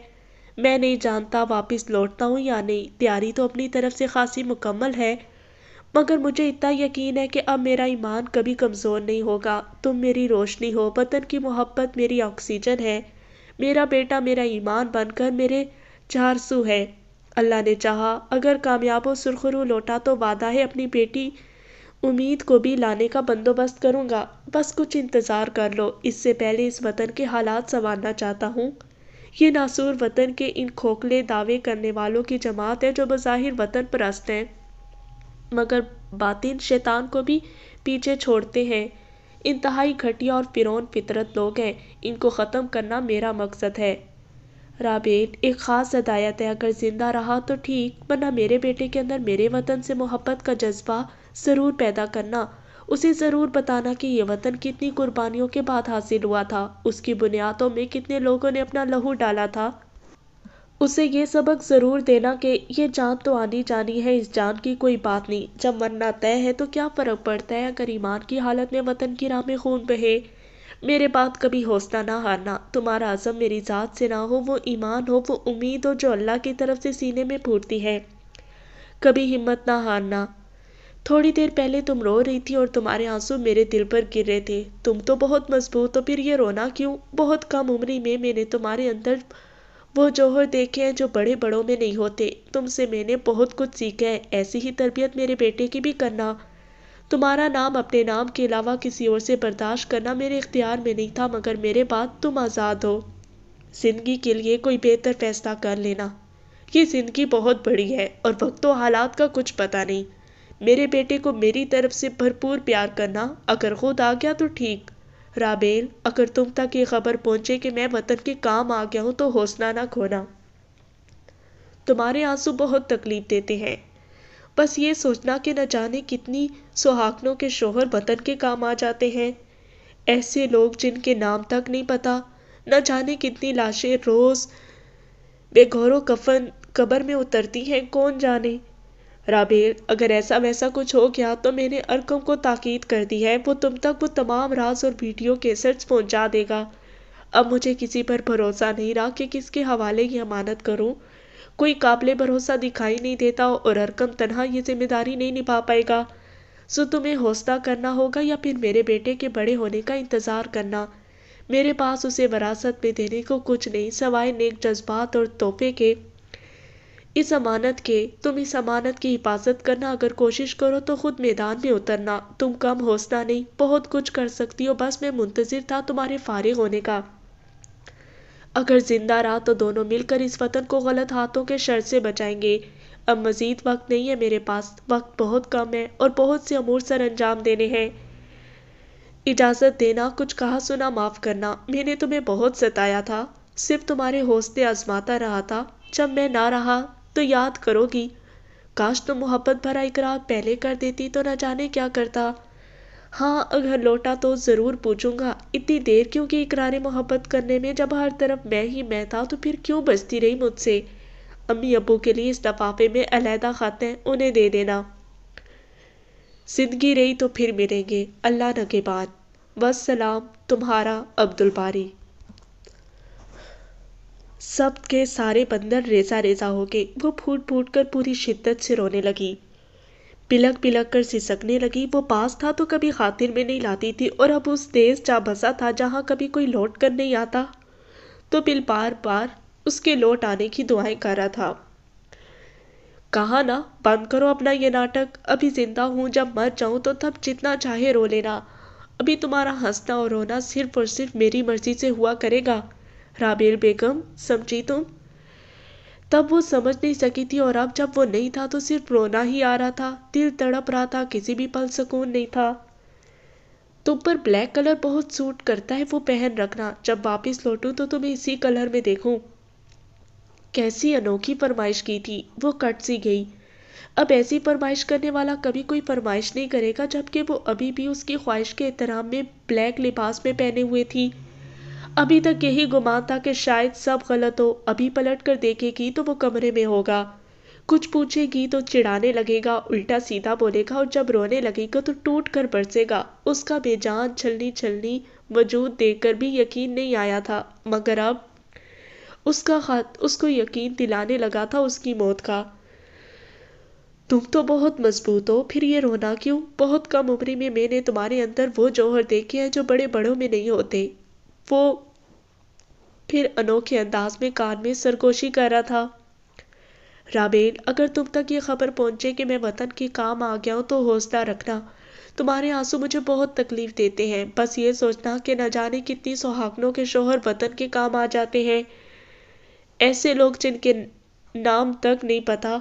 मैं नहीं जानता वापस लौटता हूँ या नहीं तैयारी तो अपनी तरफ से खासी मुकम्मल है मगर मुझे इतना यकीन है कि अब मेरा ईमान कभी कमज़ोर नहीं होगा तुम मेरी रोशनी हो वतन की मोहब्बत मेरी ऑक्सीजन है मेरा बेटा मेरा ईमान बनकर मेरे चार सौ है अल्लाह ने चाहा अगर कामयाब और सुरखरू लौटा तो वादा है अपनी बेटी उम्मीद को भी लाने का बंदोबस्त करूँगा बस कुछ इंतज़ार कर लो इससे पहले इस वतन के हालात संवारना चाहता हूँ ये नासूर वतन के इन खोखले दावे करने वालों की जमात है जो बज़ाहिर वतन परस्त हैं मगर बातिन शैतान को भी पीछे छोड़ते हैं इंतहाई घटिया और फिरौन फितरत लोग हैं इनको ख़त्म करना मेरा मकसद है रामेन एक ख़ास हदायत है अगर ज़िंदा रहा तो ठीक वरना मेरे बेटे के अंदर मेरे वतन से मोहब्बत का जज़्बा ज़रूर पैदा करना उसे ज़रूर बताना कि यह वतन कितनी कुर्बानियों के बाद हासिल हुआ था उसकी बुनियादों में कितने लोगों ने अपना लहू डाला था उसे ये सबक ज़रूर देना कि यह जान तो आनी जानी है इस जान की कोई बात नहीं जब मरना तय है तो क्या फ़र्क पड़ता है अगर ईमान की हालत में वतन की राह में खून बहे मेरे बात कभी हौसला ना हारना तुम्हारा आज़म मेरी ज़ात से ना हो वो ईमान हो वो उम्मीद हो जो अल्लाह की तरफ से सीने में फूटती है कभी हिम्मत ना हारना थोड़ी देर पहले तुम रो रही थी और तुम्हारे आंसू मेरे दिल पर गिर रहे थे तुम तो बहुत मजबूत हो फिर ये रोना क्यों बहुत कम उम्री में मैंने तुम्हारे अंदर वो जौहर देखे हैं जो बड़े बड़ों में नहीं होते तुमसे मैंने बहुत कुछ सीखा है ऐसी ही तरबियत मेरे बेटे की भी करना तुम्हारा नाम अपने नाम के अलावा किसी और से बर्दाश्त करना मेरे इख्तियार में नहीं था मगर मेरे बाद तुम आज़ाद हो ज़िंदगी के लिए कोई बेहतर फैसला कर लेना ये ज़िंदगी बहुत बड़ी है और वक्त हालात का कुछ पता नहीं मेरे बेटे को मेरी तरफ से भरपूर प्यार करना अगर खुद आ गया तो ठीक राबेल अगर तुम तक ये खबर पहुंचे कि मैं वतन के काम आ गया हूं तो हौसला ना खोना तुम्हारे आंसू बहुत तकलीफ देते हैं बस ये सोचना कि न जाने कितनी सुहागनों के शोहर वतन के काम आ जाते हैं ऐसे लोग जिनके नाम तक नहीं पता न जाने कितनी लाशें रोज़ बेघोरों कफन कब्र में उतरती हैं कौन जाने राबेल अगर ऐसा वैसा कुछ हो गया तो मैंने अरकम को ताकीद कर दी है वो तुम तक वो तमाम राज और वीडियो केसेट्स पहुंचा देगा अब मुझे किसी पर भरोसा नहीं रहा कि किसके हवाले की अमानत करूं कोई काबिल भरोसा दिखाई नहीं देता और हरकम तनहा ये जिम्मेदारी नहीं निभा पाएगा सो तुम्हें हौसला करना होगा या फिर मेरे बेटे के बड़े होने का इंतज़ार करना मेरे पास उसे वरासत में देने को कुछ नहीं सवाए नेक जज्बात और तोहफे के इस अमानत के तुम इस अमानत की हिफाजत करना अगर कोशिश करो तो ख़ुद मैदान में उतरना तुम कम हौसला नहीं बहुत कुछ कर सकती हो बस मैं मुंतज़र था तुम्हारे फारिग होने का अगर जिंदा रहा तो दोनों मिलकर इस वतन को गलत हाथों के शर से बचाएंगे अब मज़ीद वक्त नहीं है मेरे पास वक्त बहुत कम है और बहुत से अमूर सर अंजाम देने हैं इजाज़त देना कुछ कहा सुना माफ़ करना मैंने तुम्हें बहुत सताया था सिर्फ तुम्हारे हौसले आजमाता रहा था जब मैं ना रहा तो याद करोगी काश तुम मोहब्बत भरा इकरार पहले कर देती तो न जाने क्या करता हाँ अगर लौटा तो ज़रूर पूछूंगा इतनी देर क्यों की इकरारे मोहब्बत करने में जब हर तरफ मैं ही मैं था तो फिर क्यों बचती रही मुझसे अम्मी अबू के लिए इस लफाफे में अलहदा खाते हैं उन्हें दे देना जिंदगी रही तो फिर मिलेंगे अल्लाह न के बाद वसलाम तुम्हारा अब्दुल बारी सब के सारे बंदर रेजा रेजा हो गए वो फूट फूट कर पूरी शिद्दत से रोने लगी पिलक पिलक कर सिसकने लगी वो पास था तो कभी खातिर में नहीं लाती थी और अब उस देश जा बसा था जहाँ कभी कोई लौट कर नहीं आता तो बिल बार बार उसके लौट आने की दुआएं कर रहा था कहा ना बंद करो अपना ये नाटक अभी जिंदा हूँ जब मर जाऊँ तो तब जितना चाहे रो लेना अभी तुम्हारा हंसना और रोना सिर्फ और सिर्फ मेरी मर्जी से हुआ करेगा राबेल बेगम समझी तुम तब वो समझ नहीं सकी थी और अब जब वो नहीं था तो सिर्फ रोना ही आ रहा था दिल तड़प रहा था किसी भी पल सुकून नहीं था तुम पर ब्लैक कलर बहुत सूट करता है वो पहन रखना जब वापस लौटूं तो तुम्हें इसी कलर में देखूं कैसी अनोखी फरमाइश की थी वो कट सी गई अब ऐसी फरमाइश करने वाला कभी कोई फरमाइश नहीं करेगा जबकि वो अभी भी उसकी ख्वाहिश के एहतराम में ब्लैक लिबास में पहने हुए थी अभी तक यही गुमान था कि शायद सब गलत हो अभी पलट कर देखेगी तो वो कमरे में होगा कुछ पूछेगी तो चिढ़ाने लगेगा उल्टा सीधा बोलेगा और जब रोने लगेगा तो टूट कर बरसेगा उसका बेजान छलनी छलनी वजूद देखकर भी यकीन नहीं आया था मगर अब उसका खत उसको यकीन दिलाने लगा था उसकी मौत का तुम तो बहुत मजबूत हो फिर ये रोना क्यों बहुत कम उम्र में मैंने तुम्हारे अंदर वो जौहर देखे हैं जो बड़े बड़ों में नहीं होते वो फिर अनोखे अंदाज में कान में सरगोशी कर रहा था रामेन अगर तुम तक ये खबर पहुंचे कि मैं वतन के काम आ गया हूँ तो हौसला रखना तुम्हारे आंसू मुझे बहुत तकलीफ देते हैं बस ये सोचना कि न जाने कितनी सुहागनों के शोहर वतन के काम आ जाते हैं ऐसे लोग जिनके नाम तक नहीं पता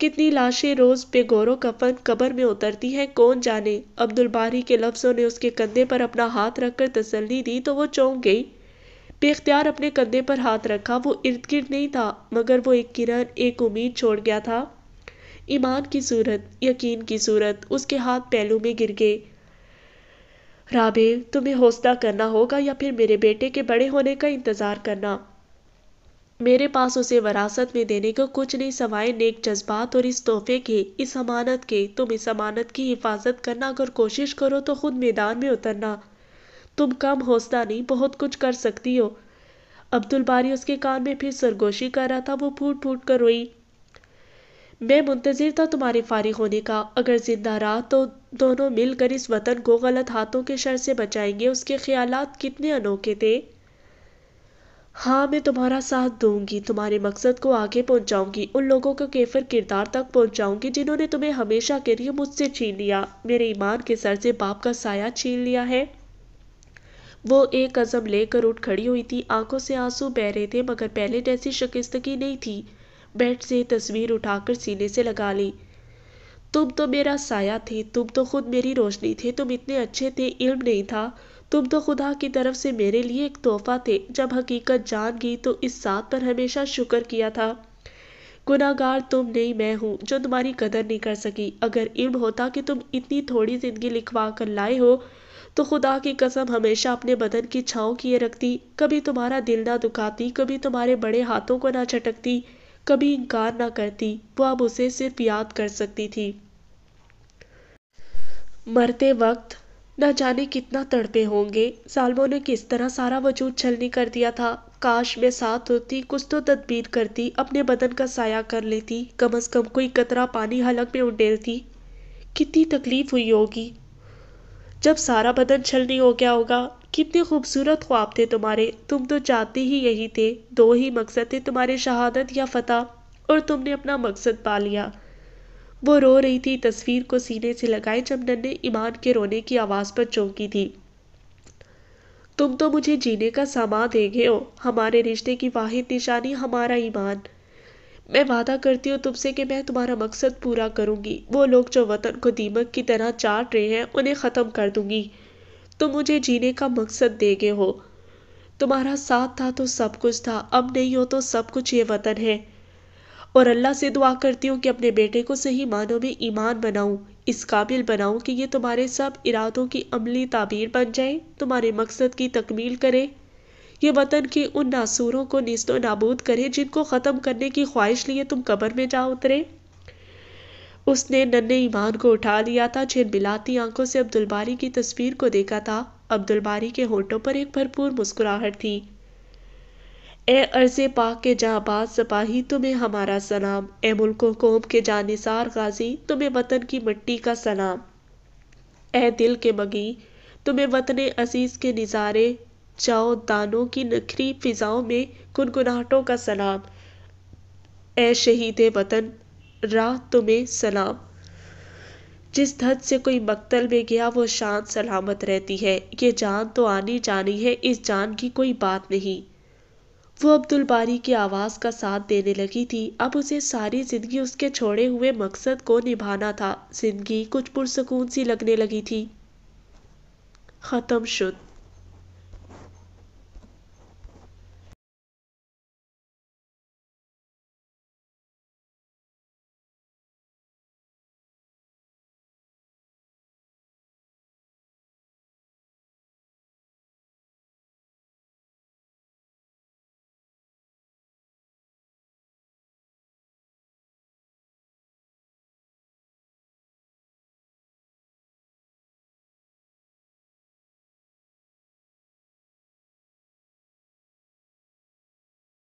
कितनी लाशें रोज का कफन कब्र में उतरती हैं कौन जाने अब्दुल बारी के लफ्ज़ों ने उसके कंधे पर अपना हाथ रखकर तसल्ली दी तो वो चौंक गई बेख्तियार अपने कंधे पर हाथ रखा वो इर्द गिर्द नहीं था मगर वो एक किरण एक उम्मीद छोड़ गया था ईमान की सूरत यकीन की सूरत उसके हाथ पहलू में गिर गए राबे तुम्हें हौसला करना होगा या फिर मेरे बेटे के बड़े होने का इंतज़ार करना मेरे पास उसे वरासत में देने को कुछ नहीं सवाए नेक जज्बात और इस तोहफे के इस अमानत के तुम इस अमानत की हिफाजत करना अगर कोशिश करो तो खुद मैदान में उतरना तुम कम हौसला नहीं बहुत कुछ कर सकती हो अब्दुल बारी उसके कान में फिर सरगोशी कर रहा था वो फूट फूट कर रोई मैं मुंतज़िर था तुम्हारे फारिग होने का अगर जिंदा रहा तो दोनों मिलकर इस वतन को गलत हाथों के शर से बचाएंगे उसके ख्याल कितने अनोखे थे हाँ मैं तुम्हारा साथ दूंगी तुम्हारे मकसद को आगे पहुंचाऊंगी उन लोगों का केफर किरदार तक पहुंचाऊंगी जिन्होंने तुम्हें हमेशा के लिए मुझसे छीन लिया मेरे ईमान के सर से बाप का साया छीन लिया है वो एक कदम लेकर उठ खड़ी हुई थी आंखों से आंसू बह रहे थे मगर पहले जैसी शिकस्तगी नहीं थी बेड से तस्वीर उठाकर सीने से लगा ली तुम तो मेरा साया थे तुम तो खुद मेरी रोशनी थे तुम इतने अच्छे थे इल्म नहीं था तुम तो खुदा की तरफ से मेरे लिए एक तोहफा थे जब हकीकत जान गई तो इस साथ पर हमेशा शुक्र किया था गुनागार तुम नहीं मैं हूँ जो तुम्हारी कदर नहीं कर सकी अगर इल्म होता कि तुम इतनी थोड़ी ज़िंदगी लिखवा कर लाए हो तो खुदा की कसम हमेशा अपने बदन की छाँव किए रखती कभी तुम्हारा दिल ना दुखाती कभी तुम्हारे बड़े हाथों को ना चटकती कभी इनकार ना करती वो अब उसे सिर्फ याद कर सकती थी मरते वक्त न जाने कितना तड़पे होंगे सालमों ने किस तरह सारा वजूद छलनी कर दिया था काश मैं साथ होती कुछ तो तदबीर करती अपने बदन का साया कर लेती कम अज कम कोई कतरा पानी हलक में उंडेलती कितनी तकलीफ हुई होगी जब सारा बदन छलनी हो गया होगा कितने खूबसूरत ख्वाब थे तुम्हारे तुम तो चाहते ही यही थे दो ही मकसद थे तुम्हारे शहादत या फतेह और तुमने अपना मकसद पा लिया वो रो रही थी तस्वीर को सीने से लगाए जब नन्हे ईमान के रोने की आवाज़ पर चौंकी थी तुम तो मुझे जीने का सामा देंगे हो हमारे रिश्ते की वाहिद निशानी हमारा ईमान मैं वादा करती हूँ तुमसे कि मैं तुम्हारा मकसद पूरा करूँगी वो लोग जो वतन को दीमक की तरह चाट रहे हैं उन्हें ख़त्म कर दूँगी तुम मुझे जीने का मकसद देंगे हो तुम्हारा साथ था तो सब कुछ था अब नहीं हो तो सब कुछ ये वतन है और अल्लाह से दुआ करती हूँ कि अपने बेटे को सही मानों में ईमान बनाऊँ इस काबिल बनाऊँ कि ये तुम्हारे सब इरादों की अमली ताबीर बन जाए तुम्हारे मकसद की तकमील करे ये वतन के उन नासूरों को नस्त नाबूद करे जिनको ख़त्म करने की ख्वाहिश लिए तुम कबर में जा उतरे उसने नन्हे ईमान को उठा लिया था जिन मिलाती आंखों से अब्दुलबारी की तस्वीर को देखा था अब्दुलबारी के होठों पर एक भरपूर मुस्कुराहट थी ए अर्ज़ पाक के जाबाज सपाही तुम्हें हमारा सलाम ए मुल्क कौम के जानिसार गाजी तुम्हें वतन की मिट्टी का सलाम ए दिल के मगी तुम्हें वतन अजीज़ के नज़ारे जाओ दानों की नखरी फिजाओं में गुनगुनाहटों का सलाम ए शहीद वतन राह तुम्हें सलाम जिस धत से कोई मकतल में गया वो शान सलामत रहती है ये जान तो आनी जानी है इस जान की कोई बात नहीं वो अब्दुल बारी की आवाज़ का साथ देने लगी थी अब उसे सारी ज़िंदगी उसके छोड़े हुए मकसद को निभाना था ज़िंदगी कुछ पुरसकून सी लगने लगी थी ख़त्म शुद्ध